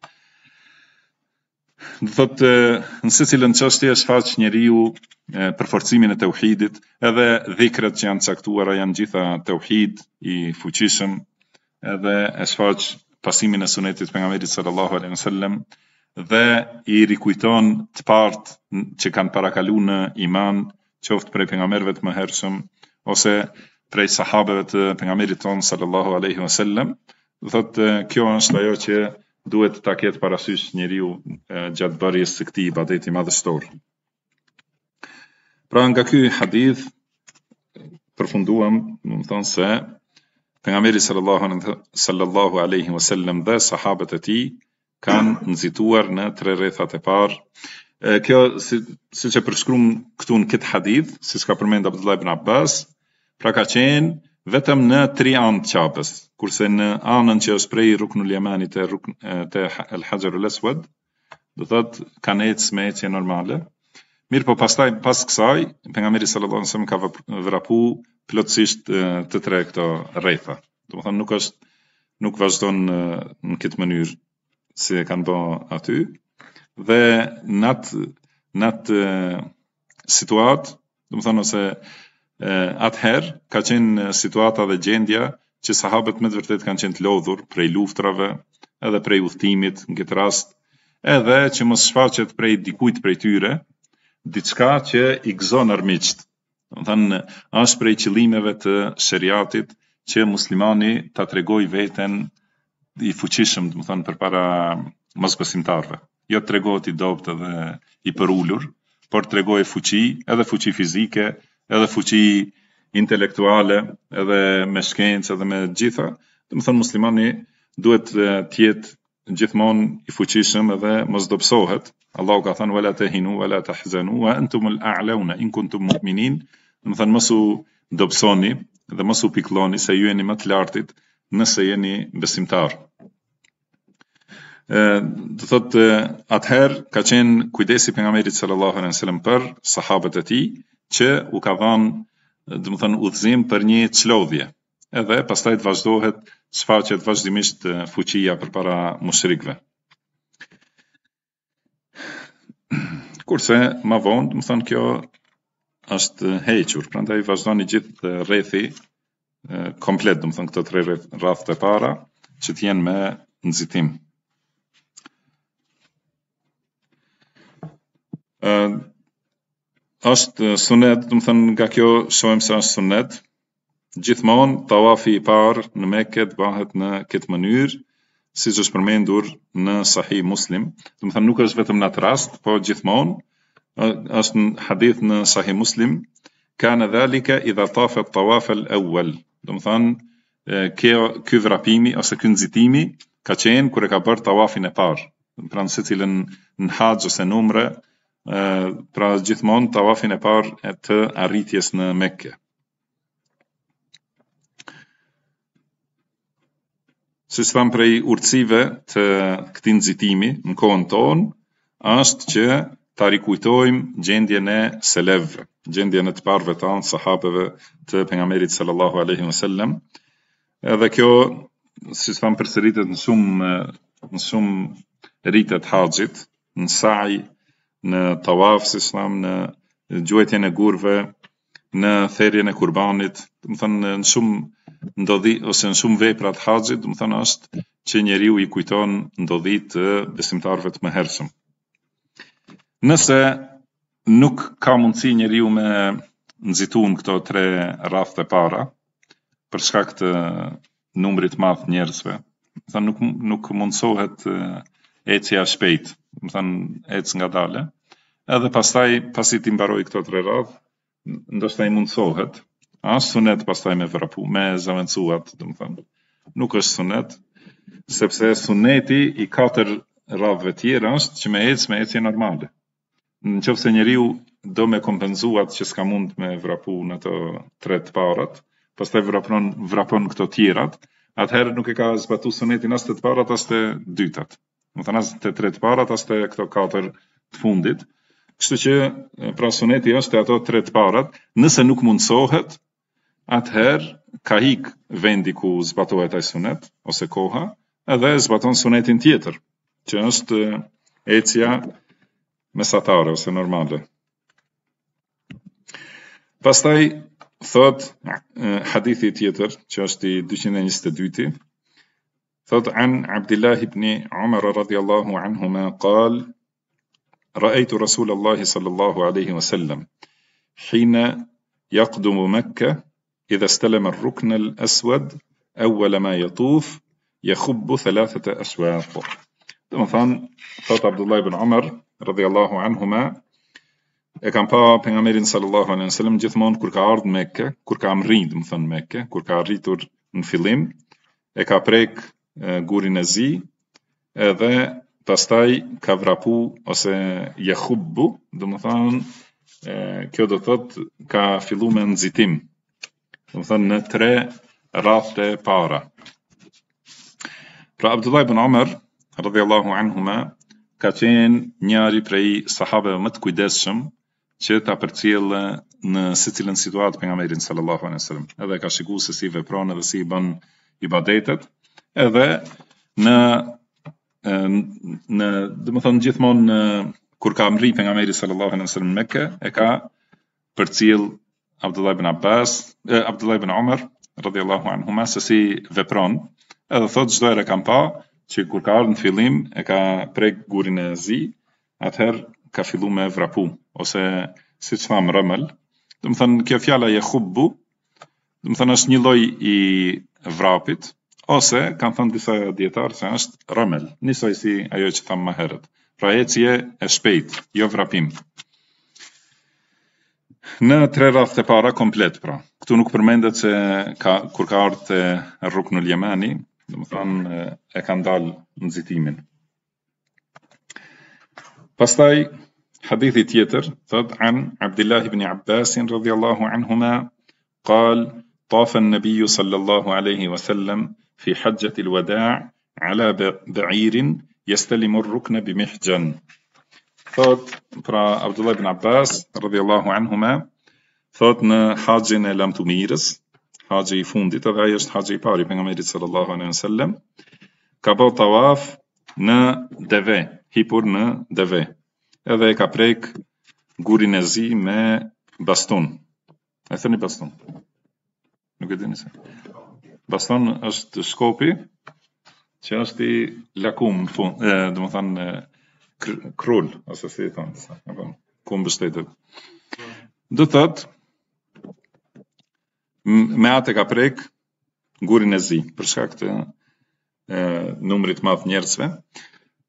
Dhe thotë, nëse cilën qështje është faqë njeriu për forcimin e të uhidit, edhe dhikret që janë a janë gjitha të uhid i fuqishëm, edhe është faqë pasimin e sunetit për nga sallallahu alai nësallem, dhe i rikujton të partë që kanë parakalu në iman, qoftë prej për nga të më hershëm, ose prej sahabeve të për nga tonë sallallahu alai nësallem, dhe thotë, kjo është ajo që duhet ta ketë parasysh njeriu gjatë bërjes së këtij ibadeti madhështor. Pra nga ky hadith përfunduam, do të thonë se pejgamberi sallallahu sallallahu alaihi wasallam dhe sahabët e tij kanë nxituar në tre rrethat e parë. Kjo si siç e përshkruam këtu në këtë hadith, siç ka përmendur Abdullah ibn Abbas, pra ka qenë vetëm në tri anë të qapës, kurse në anën që është prej rukën u ljemeni të, rukën, të El Hajar ul Eswed, do thot kanë ecë me ecje normale. Mirë po pastaj pas kësaj, pejgamberi sallallahu alajhi wasallam ka vrapu plotësisht të tre këto rejtha. Do të nuk është nuk vazhdon në, këtë mënyrë si e kanë bërë aty. Dhe nat nat situatë, do të ose Atëherë ka qenë situata dhe gjendja që sahabët me të vërtet kanë qenë të lodhur prej luftrave edhe prej uhtimit në këtë rast edhe që mos shfaqet prej dikujt prej tyre diçka që i gëzon armiqt. Do thënë as prej qëllimeve të shariatit që muslimani ta tregoj veten i fuqishëm, do thënë përpara mosbesimtarve. Jo tregohet i dobët edhe i përulur, por tregoj fuqi, edhe fuqi fizike, edhe fuqi intelektuale, edhe me shkencë, edhe me gjitha, dhe më thënë muslimani duhet të jetë gjithmonë i fuqishëm edhe mos dobësohet. Allahu ka thënë wala tahinu wala tahzanu wa antum al-a'launa in kuntum mu'minin. Do të thënë mos u dobësoni dhe mos u se ju jeni më të lartit nëse jeni besimtar. Ë, do thotë atëherë ka qenë kujdesi pejgamberit sallallahu alaihi wasallam për sahabët e tij, që u ka dhënë, do të thonë udhëzim për një çlodhje. Edhe pastaj të vazhdohet sfaqja të vazhdimisht fuqia përpara mushrikëve. Kurse ma vonë, do të thonë kjo është hequr, prandaj vazhdoni gjithë rrethi komplet, do të thonë këto tre rreth të para që t'jenë me nxitim. uh, është eh, sunet, të më thënë nga kjo, shojmë se është sunet. Gjithmonë, tawafi i parë në meket bahet në këtë mënyrë, si që është përmendur në sahi muslim. Të më thënë nuk është vetëm në atë rast, po gjithmonë, është në hadith në sahi muslim, ka në dhalika i dhe tafet tawafel e uvel. Të më thënë, kjo, kjo vrapimi, ose kjo nëzitimi, ka qenë e ka bërë tawafin e parë. Pra në cilën në haqë ose numre, pra gjithmonë tavafin e parë e të arritjes në Mekke. Si së thamë prej urcive të këtin zitimi në kohën tonë, është që ta rikujtojmë gjendjen e selevëve, gjendjen e të parëve të anë sahabeve të pengamerit sallallahu aleyhi më sellem. Edhe kjo, si së thamë përseritet në shumë në shumë rritet haqit, në sajë, në tawaf si shlam, në gjuetje në gurve, në therje në kurbanit, të më thënë në shumë ndodhi, ose në shumë vej të haqit, të më thënë është që njeri u i kujton ndodhi të besimtarve të më hersëm. Nëse nuk ka mundësi njeri u me nëzitu në këto tre rath të para, për shkak të numrit math njerësve, më thënë nuk, nuk mundësohet e cja shpejtë, më thënë, ecë nga dale, edhe pastaj, pasi ti mbaroi këto tre radhë, ndoshta i mundsohet, as sunet pastaj me vrapu, me zavencuat, dhe më thënë, nuk është sunet, sepse suneti i katër radhëve tjera është që me ecë me ecë normale. Në qëfë se njeriu do me kompenzuat që s'ka mund me vrapu në të tret parat, pastaj vrapon, vrapon këto tjerat, atëherë nuk e ka zbatu sunetin as të të parat, as të dytat. Më thënë asë të tretë parat, asë të këto katër të fundit. Kështu që pra suneti është të ato tretë parat, nëse nuk mundësohet, atëherë ka hik vendi ku zbatohet ajë sunet, ose koha, edhe zbaton sunetin tjetër, që është ecia mesatare, ose normale. Pastaj, thot, hadithi tjetër, që është i 222-ti, فضعا عبد الله بن عمر رضي الله عنهما قال رأيت رسول الله صلى الله عليه وسلم حين يقدم مكة إذا استلم الركن الأسود أول ما يطوف يخب ثلاثة أسواق طبعا فضع عبد الله بن عمر رضي الله عنهما e kam pa pejgamberin sallallahu alaihi wasallam gjithmonë kur ka ardhur në Mekë, kur ka mrinë, do të thonë Mekë, kur ka arritur në fillim, e ka prek gurin e zi, edhe pastaj ka vrapu ose je hubbu, dhe më thanë, kjo do thotë ka fillu me nëzitim, dhe më thanë në tre rrathët e para. Pra Abdullaj ibn Omer, radhjallahu anhuma, ka qenë njari prej sahabeve më të kujdeshëm që ta përcjellë në se cilën situatë për nga mejrin sallallahu anhe sallam. Edhe ka shiku se si vepronë dhe si i bën i badetet, edhe në në do të gjithmonë në kur ka mri pejgamberi sallallahu alaihi wasallam në Mekë e ka përcjell Abdullah ibn Abbas, e, Abdullah ibn Umar radhiyallahu anhuma se si vepron, edhe thotë çdo herë kam pa që kur ka ardhur në fillim e ka prek gurin e zi, atëherë ka fillu me vrapu, ose si që thamë rëmëll, dhe më thënë kjo fjalla je khubbu, dhe më thënë është një loj i vrapit, ose kanë thënë disa dietar se është ramel, nisoj si ajo që thamë më herët. Pra ecje e shpejt, jo vrapim. Në tre rrath të para komplet, pra. Këtu nuk përmendet se ka, kur ka ardhë të rrugë në dhe më e ka ndalë në zitimin. Pastaj, hadithi tjetër, thëtë anë Abdullah ibn Abbasin, radhjallahu anhuma, kalë, an nëbiju sallallahu aleyhi wasallam fi haxhet il wada' ala ba'irin yastalimu ar-rukna bi mihjan. Thot pra Abdullah ibn Abbas radhiyallahu anhuma thot në haxhin e lamtumirës, haxhi i fundit, edhe ai është haxhi i parë pejgamberit sallallahu alaihi wasallam. Ka bërë tawaf në deve, hipur në deve. Edhe e ka prek gurin e zi me baston. E thëni baston. Nuk e dini se baston është shkopi që është i lakum në fund, e, dhe më thanë kr krull, ose si e thanë, ku më bështetet. Dë thëtë, me atë e ka prek, ngurin e zi, përshka këtë numrit madhë njerësve.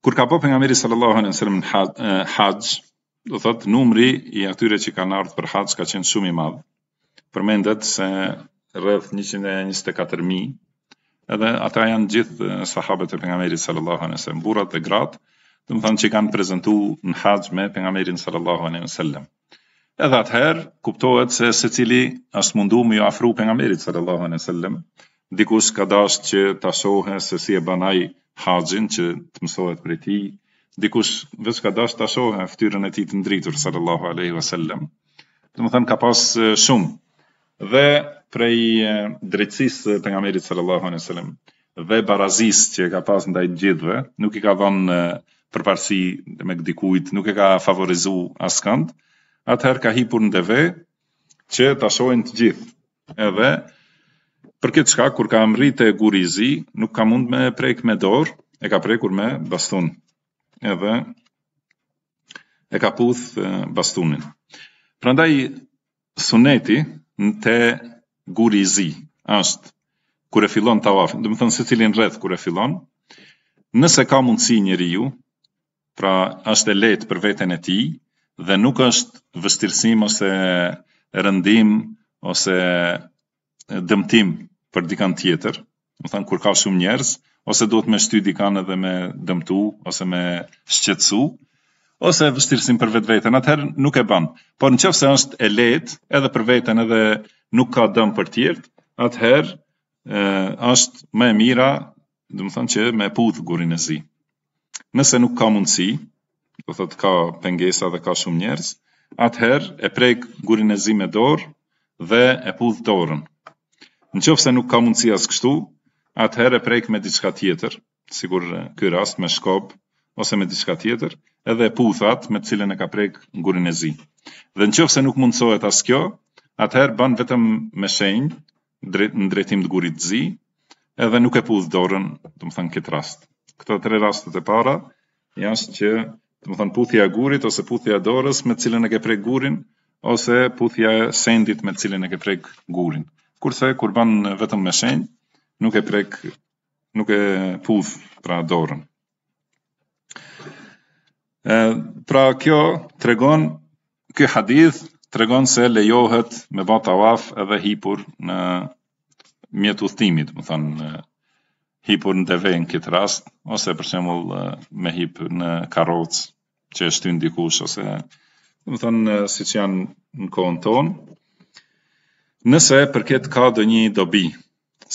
Kur ka po për nga mirë sallallahu hanën sëllim në haqë, ha thëtë, numri i atyre që ka nartë për haqë ka qenë shumë i madhë. Përmendet se rreth 124000 edhe ata janë gjithë sahabët e pejgamberit sallallahu alejhi dhe burrat dhe gratë do të thonë që kanë prezantuar në hax me pejgamberin sallallahu alejhi dhe sellem edhe atëherë, kuptohet se secili as mundu më ju afro pejgamberit sallallahu alejhi dhe dikush ka dashur që ta shohe se si e bën ai haxin që të mësohet për ti dikush vetë ka dashur ta shohë fytyrën e ti të ndritur sallallahu alejhi dhe sellem do të thonë ka pas shumë dhe prej drejtësisë të nga merit sallallahu a.s. dhe barazis që ka pas në dajtë gjithve, nuk i ka dhënë përparësi me dikujt, nuk e ka favorizu askënd, atëherë ka hipur në dheve që të ashojnë të gjithë. Edhe, për këtë shka, kur ka rritë të gurizi, nuk ka mund me prek me dorë, e ka prejkur me bastun. Edhe, e ka puth bastunin. Prandaj, suneti, në te guri i zi, është kur e fillon tawafin, do të thënë, se cilin rreth kur e fillon. Nëse ka njëri njeriu, pra është e lehtë për veten e tij dhe nuk është vështirësim ose rëndim ose dëmtim për dikan tjetër, do thënë kur ka shumë njerëz ose duhet me shty dikan edhe me dëmtu ose me shqetësu ose vështirësim për vetën, atëherë nuk e bën. Por nëse është e lehtë edhe për veten edhe nuk ka dëm për tjertë, atëherë ë është më e mira, do të thonë që me puth gurin e zi. Nëse nuk ka mundësi, do thotë ka pengesa dhe ka shumë njerëz, atëherë e prek gurin e zi me dorë dhe e puth dorën. Nëse nuk ka mundësi as kështu, atëherë e prek me diçka tjetër, sikur ky rast me shkop ose me diçka tjetër edhe e puthat me të cilën e ka prek ngurin e zi. Dhe në qofë se nuk mundësohet as kjo, atëherë bën vetëm me shenjë në drejtim të gurit zi, edhe nuk e pudh dorën, të më thënë, këtë rast. Këto tre rastet e para, jashtë që, të më thënë, puthja gurit ose puthja dorës me cilën e ke prej gurin, ose puthja sendit me cilën e ke prej gurin. Kurse, kur banë vetëm me shenjë, nuk e prek, nuk e pudh pra dorën. pra kjo tregon, kjo hadith, tregon se lejohet me bë tawaf edhe hipur në mjet udhëtimit, do të thonë hipur në deve në kitë rast, ose për shembull me hip në karroc që është tyn dikush ose do të si siç janë në kohën tonë. Nëse përket ka një dobi,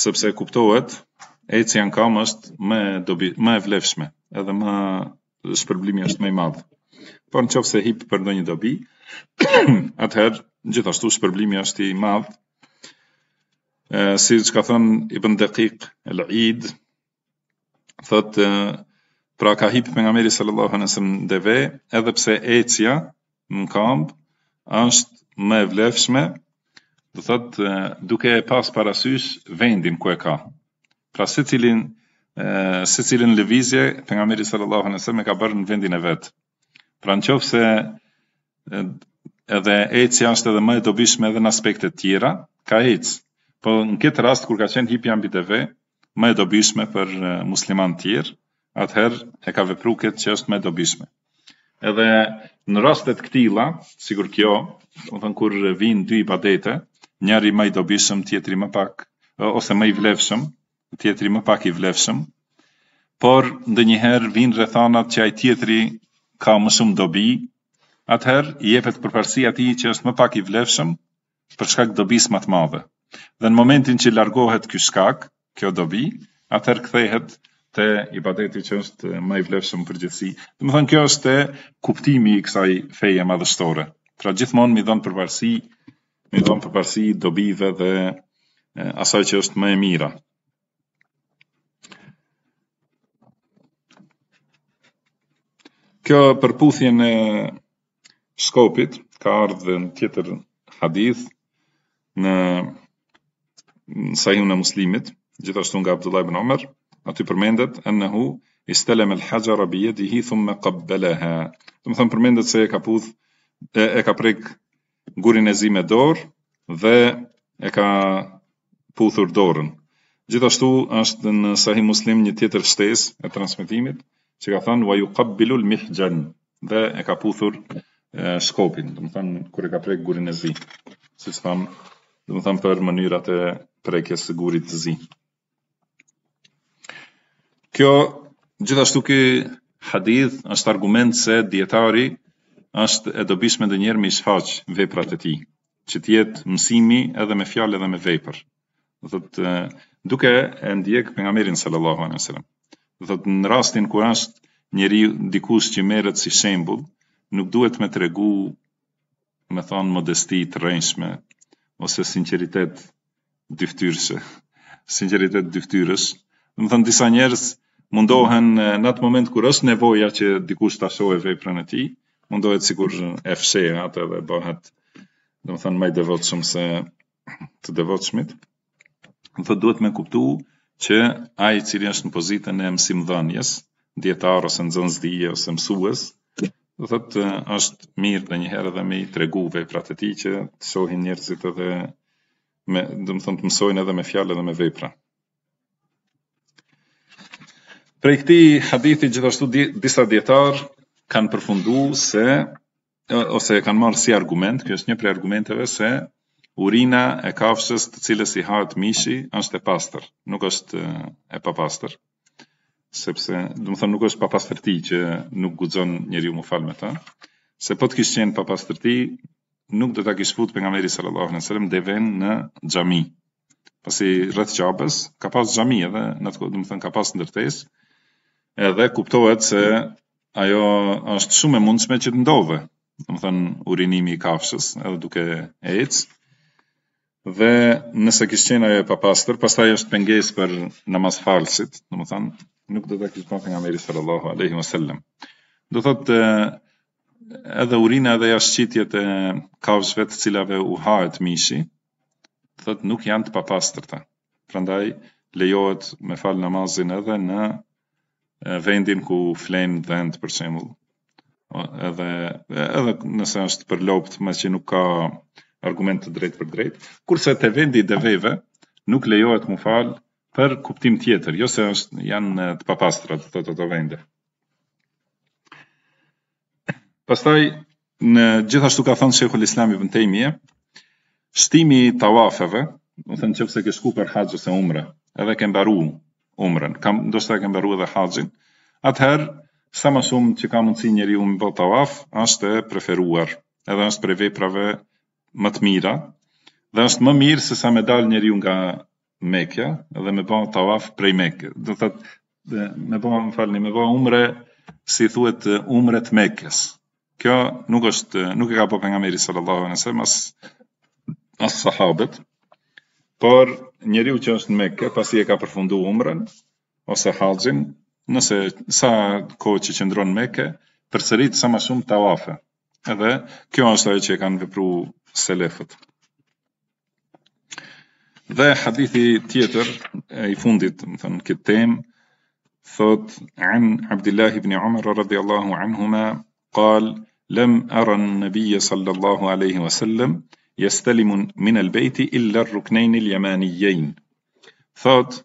sepse kuptohet eci janë kam është më dobi, më e vlefshme, edhe më shpërblimi është më i madh. Por në qofë se hip për ndonjë dobi, Atëherë, gjithashtu shpërblimi është i madh. si siç ka thënë Ibn bëndekik e eid thotë pra ka hip pejgamberi sallallahu alaihi wasallam deve, edhe pse ecja në kampë, është më e vlefshme, do thotë duke e pas parasysh vendin ku e ka. Pra secilin levizje secilin lëvizje pejgamberi sallallahu alaihi wasallam e ka bërë në vendin e vet. Pra se edhe ECI është edhe më e dobishme edhe në aspektet tjera, ka ECI. Po në këtë rast, kur ka qenë hipja në TV, më e dobishme për musliman tjerë, atëherë e ka vepru këtë që është më e dobishme. Edhe në rastet këtila, sigur kjo, më thënë kur vinë dy i badete, njëri më i dobishëm, tjetëri më pak, ose më i vlefshëm, tjetëri më pak i vlefshëm, por ndë njëherë vinë rëthanat që ajë tjetëri ka më shumë dobi, atëherë i jepet përparësi atij që është më pak i vlefshëm për shkak dobisë më të madhe. Dhe në momentin që largohet ky shkak, kjo dobi, atëherë kthehet te ibadeti që është më i vlefshëm për gjithësi. Do të thonë kjo është kuptimi i kësaj feje madhështore. Pra gjithmonë mi dhon përparësi, mi dhon përparësi dobive dhe asaj që është më e mira. Kjo përputhjen e Shkopit ka ardhur në tjetër hadith në në sahihun e muslimit gjithashtu nga Abdullah ibn Omer aty përmendet annahu istalama alhajara bi yadihi thumma qabbalaha do të thonë përmendet se e ka puth e, e ka prek gurin e zi me dorë dhe e ka puthur dorën gjithashtu është në sahih muslim një tjetër shtesë e transmetimit që ka thënë wa yuqabbilu al-mihjan dhe e ka puthur skopin, dhe më thënë, kërë ka prej gurin e zi, si së thamë, dhe më thënë për mënyrat e prekjes së gurit të zi. Kjo, gjithashtu ki hadith, është argument se djetari është e dobishme dhe njerë me ishfaq veprat e ti, që tjetë mësimi edhe me fjallë edhe me vepër. Dhe të duke e ndjek për nga merin sallallahu a.s. Dhe të në rastin kur është njeri dikus që merët si shembul, nuk duhet me të regu, me thonë, modesti të rejnshme, ose sinceritet dyftyrëse. Sinceritet dyftyrës. Dhe më thonë, disa njerës mundohen në atë moment kur është nevoja që dikush të asohet veprën e ti, mundohet sigur e fsheja atë dhe bëhet, dhe më thonë, maj devotëshëm se të devotëshmit. Dhe duhet me kuptu që ai i cili është në pozitën e dhanjes, dietar ose nxënës dije ose mësues, Dhe thotë është mirë dhe njëherë dhe me i tregu veprat e ti që të shohin njerëzit edhe me, dhe më thonë të mësojnë edhe me fjallë edhe me vepra. Pre këti hadithi gjithashtu di, disa djetarë kanë përfundu se, ose kanë marrë si argument, kjo është një prej argumenteve se urina e kafshës të cilës i hajtë mishi është e pastër, nuk është e papastër sepse do të them nuk është papastërti që nuk guxon njeriu më fal me ta, se po të kishte qenë papastërti, nuk do ta kish fut pejgamberi sallallahu alaihi wasallam deven në xhami. Pasi rreth çapës ka pas xhami edhe në atë kohë do të them ka pas ndërtesë. Edhe kuptohet se ajo është shumë e mundshme që të ndodhe. Do të them urinimi i kafshës, edhe duke ecë dhe nëse kishtë qenë ajo e papastër, pas e është pengesë për namaz falësit, në më thanë, nuk do të kishtë pafë nga meri sallallahu aleyhi wa Do thotë, eh, edhe urinë edhe jashtë qitjet e kavshve të cilave u hajt mishi, thotë nuk janë të papastër ta. Prandaj, lejohet me falë namazin edhe në eh, vendin ku flenë endë për qemull. Edhe, edhe nëse është për lopt, me që nuk ka argument të drejtë për drejtë, kurse te vendi i deveve nuk lejohet mu fal për kuptim tjetër, jo se është janë të papastra të të të, të vende. Pastaj në gjithashtu ka thënë Shekhu Islam ibn Taymije, shtimi i tawafeve, do të thënë nëse ke këshku për haxh ose umre, edhe ke mbaru umren, kam ndoshta ke mbaru edhe haqin, atëherë sa më shumë që ka mundësi njeriu të bëjë tawaf, është preferuar, edhe është prevej veprave më të mira, dhe është më mirë se sa me dal njeriu nga Mekja dhe me bën tawaf prej Mekës. Do thotë me bën, më falni, me bën umre si thuhet umre të Mekës. Kjo nuk është nuk e ka bërë pejgamberi sallallahu alaihi wasallam as as sahabët. Por njeriu që është në Mekë, pasi e ka përfunduar umrën ose haxhin, nëse sa kohë që qëndron në Mekë, përsërit sa më shumë tawafe. Edhe kjo është ajo që e kanë vepruar selefët. Dhe hadithi tjetër e i fundit, më thënë, këtë temë, thot, an Abdillah ibn Umar radhiyallahu anhuma, qal, lem aran nëbije sallallahu aleyhi wasallam, jestelimun min el bejti illa rruknejn il jemanijejn. Thot,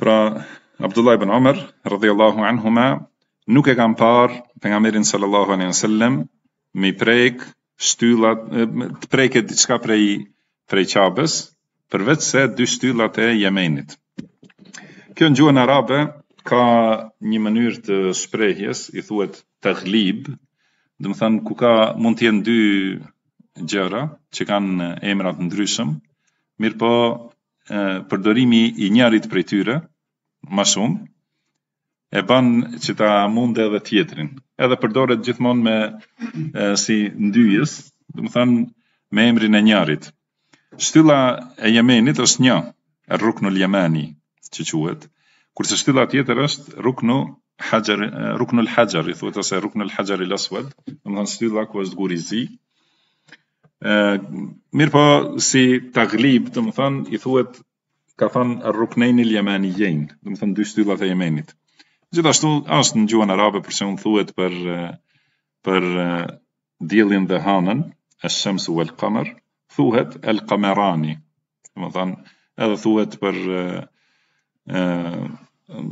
pra, Abdullah ibn Umar radhiyallahu anhuma, nuk e kam parë pejgamberin sallallahu alaihi wasallam mi prek shtylla të preket diçka prej prej qabës, përveç se dy shtyllat e Jemenit. Kjo në gjuhën arabe ka një mënyrë të shprehjes, i thuhet taghlib, do të thonë ku ka mund të jenë dy gjëra që kanë emra të ndryshëm, mirë po përdorimi i njërit prej tyre, ma shumë, e banë që ta mund edhe tjetrin, edhe përdoret gjithmonë me e, si ndyjes, dhe më thënë me emrin e njarit. Shtylla e jemenit është një, e rruk në ljemeni, që quet, kurse shtylla tjetër është rruk në haqëri, rruk në lhaqëri, thuet, ose rruk në i lësued, dhe më shtylla ku është gurizi, e, mirë po si taglib, dhe më thënë, i thuet, ka thanë rruk në i ljemeni jenë, dhe më thënë dy shtyllat e jemenit. Gjithashtu është në gjuhën arabe për unë thuhet për për diellin dhe hënën, e shams wal qamar, thuhet al-qamarani. Do edhe thuhet për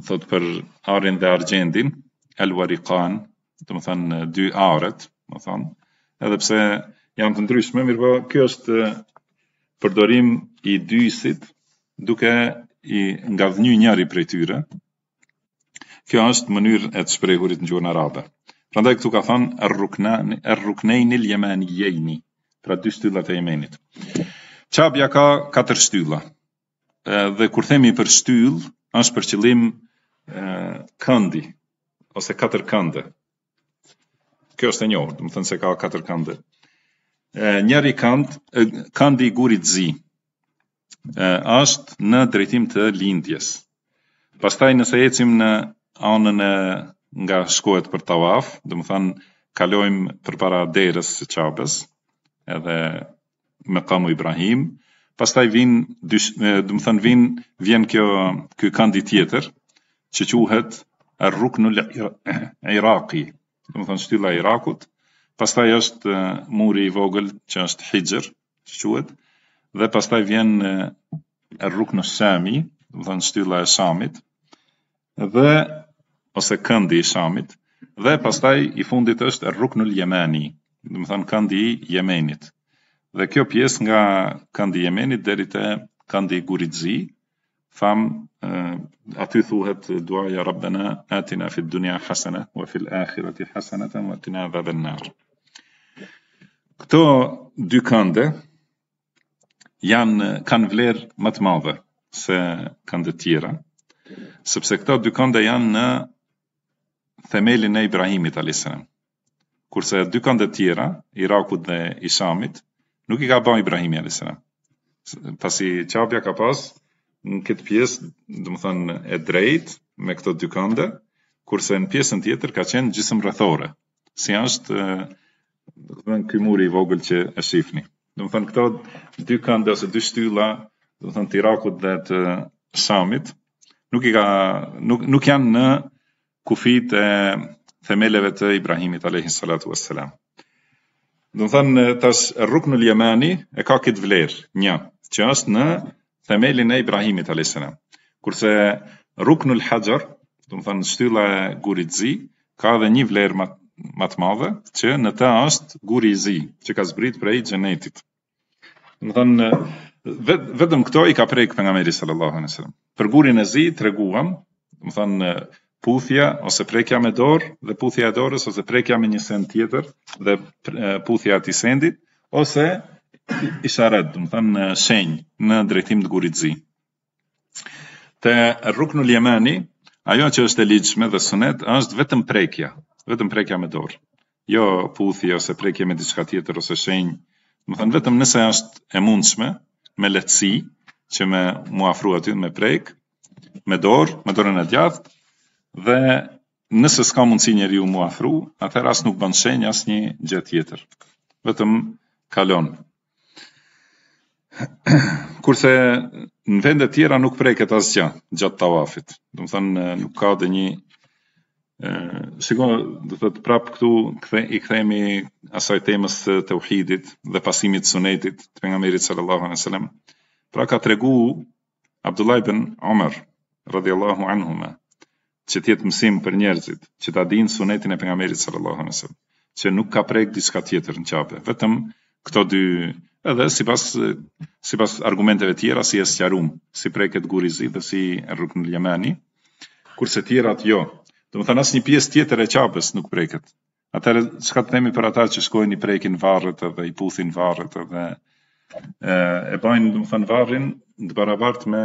thot për arin dhe argjendin, al-wariqan, të më thanë dy arët, do edhe pse janë të ndryshme, mirëpo kjo është përdorim i dy duke i ngadhny njëri prej tyre, Kjo është mënyrë e të shprehurit në gjuhën arabe. Prandaj këtu ka thënë Ar-Ruknani Ar-Ruknaini al-Yamaniyni, pra dy shtyllat e Yemenit. Çabja ka katër shtylla. Dhe kur themi për shtyll, është për qëllim këndi ose katër kënde. Kjo është e njohur, do të thënë se ka katër kënde. Njëri kënd, këndi i gurit zi, është në drejtim të lindjes. Pastaj nëse ecim në anën e nga shkohet për tawaf, dhe më thanë, kalojmë për para derës së qabës, edhe me kamu Ibrahim, pastaj vinë, dhe më thanë, vinë, vjen kjo, kjo kandi tjetër, që quhet rruk në Iraki, dhe më thanë, shtylla Irakut, pastaj është muri i vogël, që është Hijr, që quhet, dhe pastaj vjen rruk në Shami, dhe më thanë, shtylla e Shamit, dhe ose këndi i Shamit, dhe pastaj i fundit është Ruknul Jemeni, dhe më thënë këndi i Jemenit. Dhe kjo pjesë nga këndi i Jemenit deri te këndi i Guridzi, fam, Uh, aty thuhet duaja Rabbena atina fi dunya hasana wa fil akhirati hasanatan wa qina adhaban nar. Këto dy kënde janë kanë vlerë më të madhe se këndet tjera sepse këta dy kënde janë në themelin e Ibrahimit a.s. Kurse dy kënde tjera, Irakut dhe Ishamit, nuk i ka bën Ibrahimi a.s. Pasi qabja ka pas në këtë pjesë, dhe thënë, e drejt me këto dy kënde, kurse në pjesën tjetër ka qenë gjysmë rëthore, si ashtë dhe më thënë muri i vogël që e shifni. Dhe thënë këto dy kënde ose dy shtylla, dhe më thënë të Irakut dhe të Shamit, nuk i ka nuk nuk janë në kufit e themeleve të Ibrahimit alayhi salatu wassalam. Do të thënë tash rukn ul e ka këtë vlerë, një, që është në themelin e Ibrahimit alayhi salam. Kurse rukn ul Hajar, do të thënë shtylla e gurit zi, ka edhe një vlerë më më të madhe, që në të është guri i zi, që ka zbrit prej xhenetit. Do të thënë vetëm këto i ka prej pejgamberi sallallahu alaihi wasallam. Për gurin e zi, treguam, më thënë, puthja ose prekja me dorë dhe puthja e dorës ose prekja me një send tjetër dhe puthja ati sendit ose isharet, më thënë në shenjë në drejtim të gurit zi. Të rrug në ljemeni, ajo që është e ligjme dhe sunet është vetëm prekja, vetëm prekja me dorë. Jo puthja ose prekja me diçka tjetër ose shenjë, më thënë vetëm nëse është e mundshme, me letësi, që me mu afru aty me prejk, me dorë, me dorën e djathë, dhe nëse s'ka mundësi njeri u mu afru, atër asë nuk bënë shenjë asë një gjë tjetër. Vetëm kalon. Kurse në vende tjera nuk prejket asë gjë gjatë tawafit. Dëmë thënë, nuk ka dhe një... E, shiko, dhe të të prapë këtu këthe, i këthemi asaj temës të uhidit dhe pasimit sunetit të pengamirit sallallahu a.sallam. Pra ka të regu Abdullah ibn Omer, radhjallahu anhume, që tjetë mësim për njerëzit, që ta dinë sunetin e për nga merit sallallahu që nuk ka prejkë diska tjetër në qape, vetëm këto dy, edhe si pas, si pas argumenteve tjera si e sëqarum, si prejket gurizi dhe si rrug në ljemeni, kurse tjera jo, Do më thënë asë një pjesë tjetër e qapës nuk preket. Atërë, që ka të temi për ata që shkojnë i prekin varët dhe i puthin varët dhe e, e bajnë, dhe më thënë, varrin në të barabart me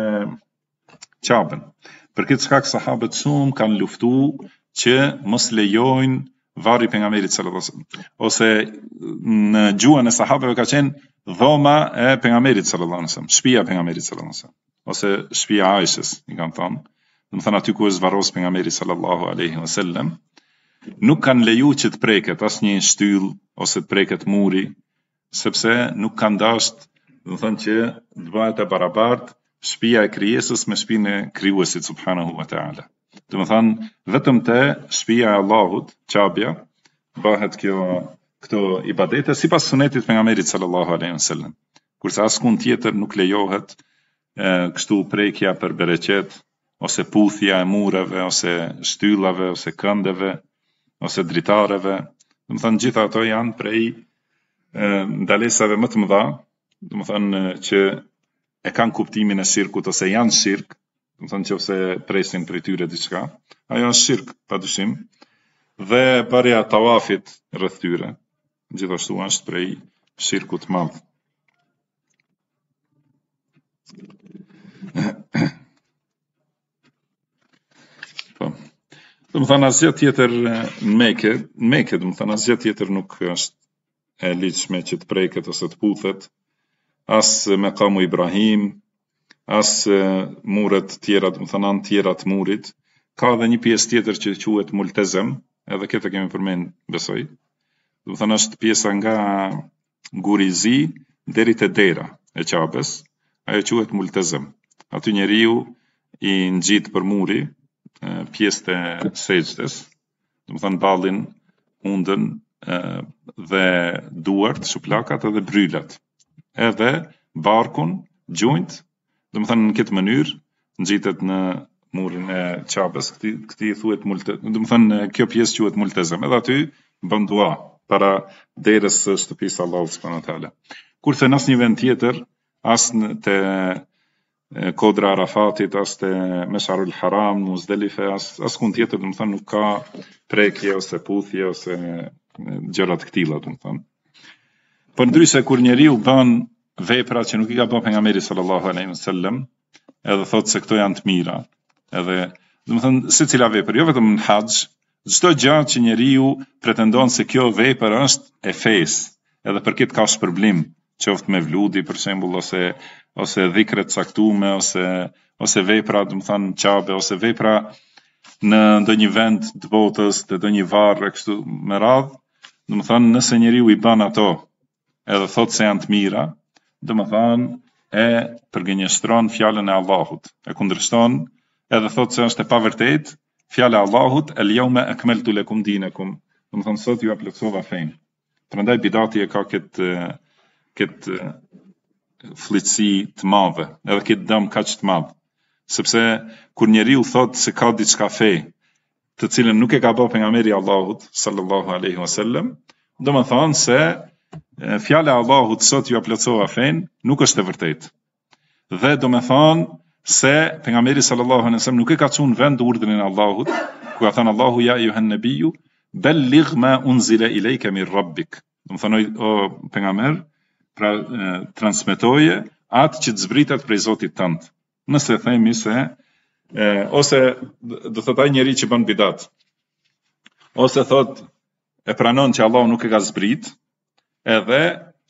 qabën. Për këtë shkak sahabët shumë kanë luftu që mos lejojnë varri për nga meri të Ose në gjuën e sahabëve ka qenë dhoma e për nga meri të sëllëdhësëm, shpia për nga meri të sëllëdhësëm, ose shpia ajshës, i kanë thonë dhe më thënë aty ku e zvaros për nga meri sallallahu aleyhi wa nuk kanë leju që të preket asë një shtyl, ose të preket muri, sepse nuk kanë do të thënë që të bëhet e barabart, shpia e krijesës me shpinë e krijuesit subhanahu wa taala. Do të thonë vetëm te shpia e Allahut, Qabja, bëhet kjo këto ibadete sipas sunetit pejgamberit sallallahu alaihi wasallam. Kurse askund tjetër nuk lejohet e, kështu prekja për bereqet ose puthja e mureve ose shtyllave ose këndeve ose dritareve. Do të thonë gjitha ato janë prej ndalesave më të mëdha, dhe më thënë që e kanë kuptimin e shirkut ose janë shirk, dhe më thënë që ose presin për i tyre diçka, ajo është shirk, pa dyshim, dhe bërja tawafit rrëth tyre, gjithashtu është prej shirkut madhë. po. Dhe më thënë, asgjë tjetër në meke, në meke, dhe më thënë, asgjë tjetër nuk është e liqme që të preket ose të puthet, as me kamu Ibrahim, as muret tjera, më thënan tjera të murit, ka dhe një pjesë tjetër që quhet multezem, edhe këtë kemi përmen besoj, më thënë është pjesa nga gurizi deri të dera e a ajo quhet multezem. Aty një riu i në gjitë për muri, pjesë të sejtës, më thënë balin, undën dhe duart, suplakat edhe brylat. Edhe barkun, gjujnët, dhe më thënë në këtë mënyrë, në në murin e qabës, këti, i thuet multe, dhe më thënë kjo pjesë quhet multezëm, edhe aty bëndua para derës së shtëpisë Allahu së përnë tala. Kur thënë asë një vend tjetër, asë në te kodra Arafatit, asë te Mesharul Haram, Muzdalifa, as asë kun tjetër, dhe më thënë nuk ka prekje ose puthje ose gjërat këtila, të më thëmë. Për ndryse, kur njeri u bën vepra që nuk i ka bëhë nga meri sallallahu alaihi wa sallam, edhe thotë se këto janë të mira, edhe, dhe më thëmë, se cila vepër, jo vetëm në haqë, gjdo gjatë që njeri ju pretendon se kjo vepër është e fesë, edhe për këtë ka shpërblim, qoftë me vludi, për shembul, ose, ose dhikret saktume ose, ose vepra, dhe më thënë, qabe, ose vepra në ndonjë vend të botës, të ndonjë varë, e kështu me radhë, Dhe më thanë, nëse njëri u i ban ato edhe thot se janë të mira, dhe më thanë, e përgjënjështron fjallën e Allahut, e kundrështon edhe thot se është e pavërtet, fjallë e Allahut, e ljau me e këmel të lekum dine kum. Dhe më thanë, sot ju a fejnë. Për ndaj, bidati e ka këtë kët, flitësi të madhe, edhe këtë dëmë që të madhe. Sepse, kur njeri u thot se ka diçka fejnë, të cilën nuk e ka bërë pejgamberi Allahut sallallahu alaihi wasallam, do të thonë se fjala e Allahut sot ju aplocova fen, nuk është e vërtetë. Dhe do të thonë se pejgamberi sallallahu alaihi wasallam nuk e ka thonë vend urdhrin e Allahut, ku ka thënë Allahu ja juhen han nabiu, belligh ma unzila ilayka min rabbik. Do të thonë o pejgamber, pra transmetoje atë që të zbritet prej Zotit tënd. Nëse themi se ose do thot ai njeriu që bën bidat. Ose thot e pranon që Allahu nuk e ka zbrit, edhe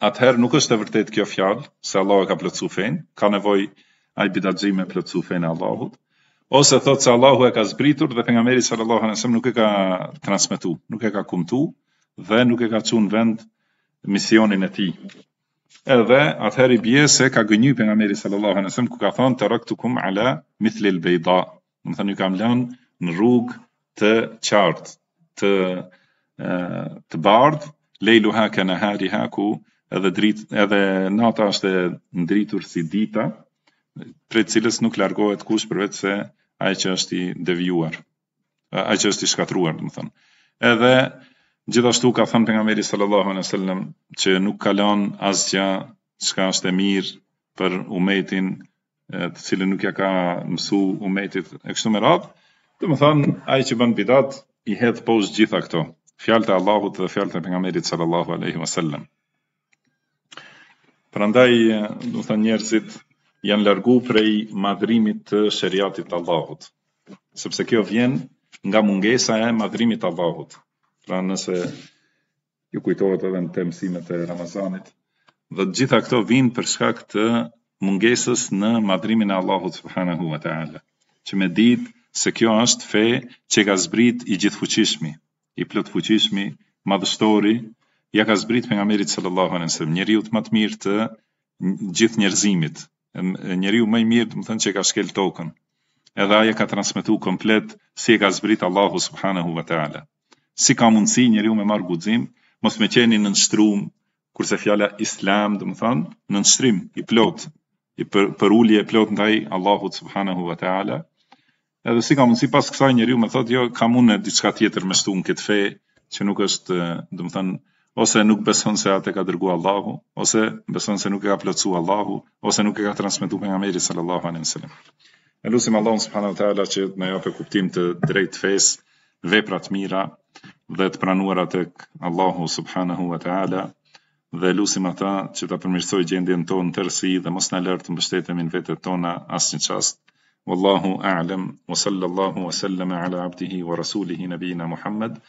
atëherë nuk është e vërtet kjo fjalë se Allahu e ka plotsu fen, ka nevojë ai bidatxhi me plotsu fen e Allahut. Ose thot se Allahu e ka zbritur dhe pejgamberi sallallahu alaihi wasallam nuk e ka transmetuar, nuk e ka kumtu dhe nuk e ka çuar në vend misionin e tij edhe atëheri bje se ka gënyu për nga meri sallallahu në sëmë, ku ka thonë të rëktu kumë ala mithli lbejda. Në më thënë ju kam lënë në rrugë të qartë, të, të bardë, lejlu hake në hari haku, edhe, drit, edhe nata është ndritur si dita, prej cilës nuk largohet kush për se ajë që është i devjuar, ajë që është i shkatruar, në më thënë. Edhe Gjithashtu ka thënë për nga meri sallallahu aleyhi wa që nuk kalon asgja që ka është e mirë për umetin të cilë nuk ja ka mësu umetit e kështu me radhë. Dhe më thënë, ai që bën bidat i hedh poshtë gjitha këto, Fjalët e Allahut dhe fjalët e për nga meri sallallahu aleyhi wa sallam. Për andaj, du njerëzit, janë largu prej madrimit të shëriatit të Allahut, sepse kjo vjen nga mungesa e madrimit të Allahut. Pra nëse ju kujtohet edhe në temësimet e Ramazanit, dhe gjitha këto vinë për shkak të mungesës në madrimin e Allahut subhanahu wa taala, që me ditë se kjo është fe që ka zbrit i gjithfuqishmi, i plotfuqishmi, fuqishmi, madhështori, ja ka zbrit për nga merit sallallahu në nësëm, njëri u të matë mirë të gjithë njerëzimit, njëri u mëj mirë të më thënë që ka shkel tokën, edhe aja ka transmitu komplet si e ka zbrit Allahu subhanahu wa ta'ala si ka mundësi njëri u me marë guzim, mos me qeni në nështrum, kurse fjalla islam, dhe më thanë, në nështrim, i plot, i për, për ullje e plot ndaj Allahu subhanahu wa ta'ala, edhe si ka mundësi pas kësaj njëri u me thotë, jo, ka mundë e diçka tjetër me shtu në këtë fe, që nuk është, dhe më thanë, ose nuk beson se atë e ka dërgu Allahu, ose beson se nuk e ka plotësu Allahu, ose nuk e ka transmitu për nga meri sallallahu anin sallim. E lusim Allahun subhanahu wa ta'ala që në jope kuptim të drejt fes, veprat mira, dhe të pranuara tek Allahu subhanahu wa taala dhe lusim ata që ta përmirësoj gjendjen tonë rësi dhe mos na lërë të mbështetemi në vetët tona asnjë çast. Wallahu a'lam wa sallallahu wa sallama ala abdihi wa rasulih nabina Muhammad.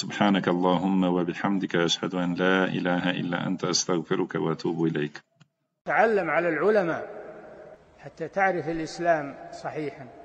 Subhanaka Allahumma wa bihamdika ashadu an la ilaha illa anta astaghfiruka wa atubu تعلم على العلماء حتى تعرف الإسلام صحيحاً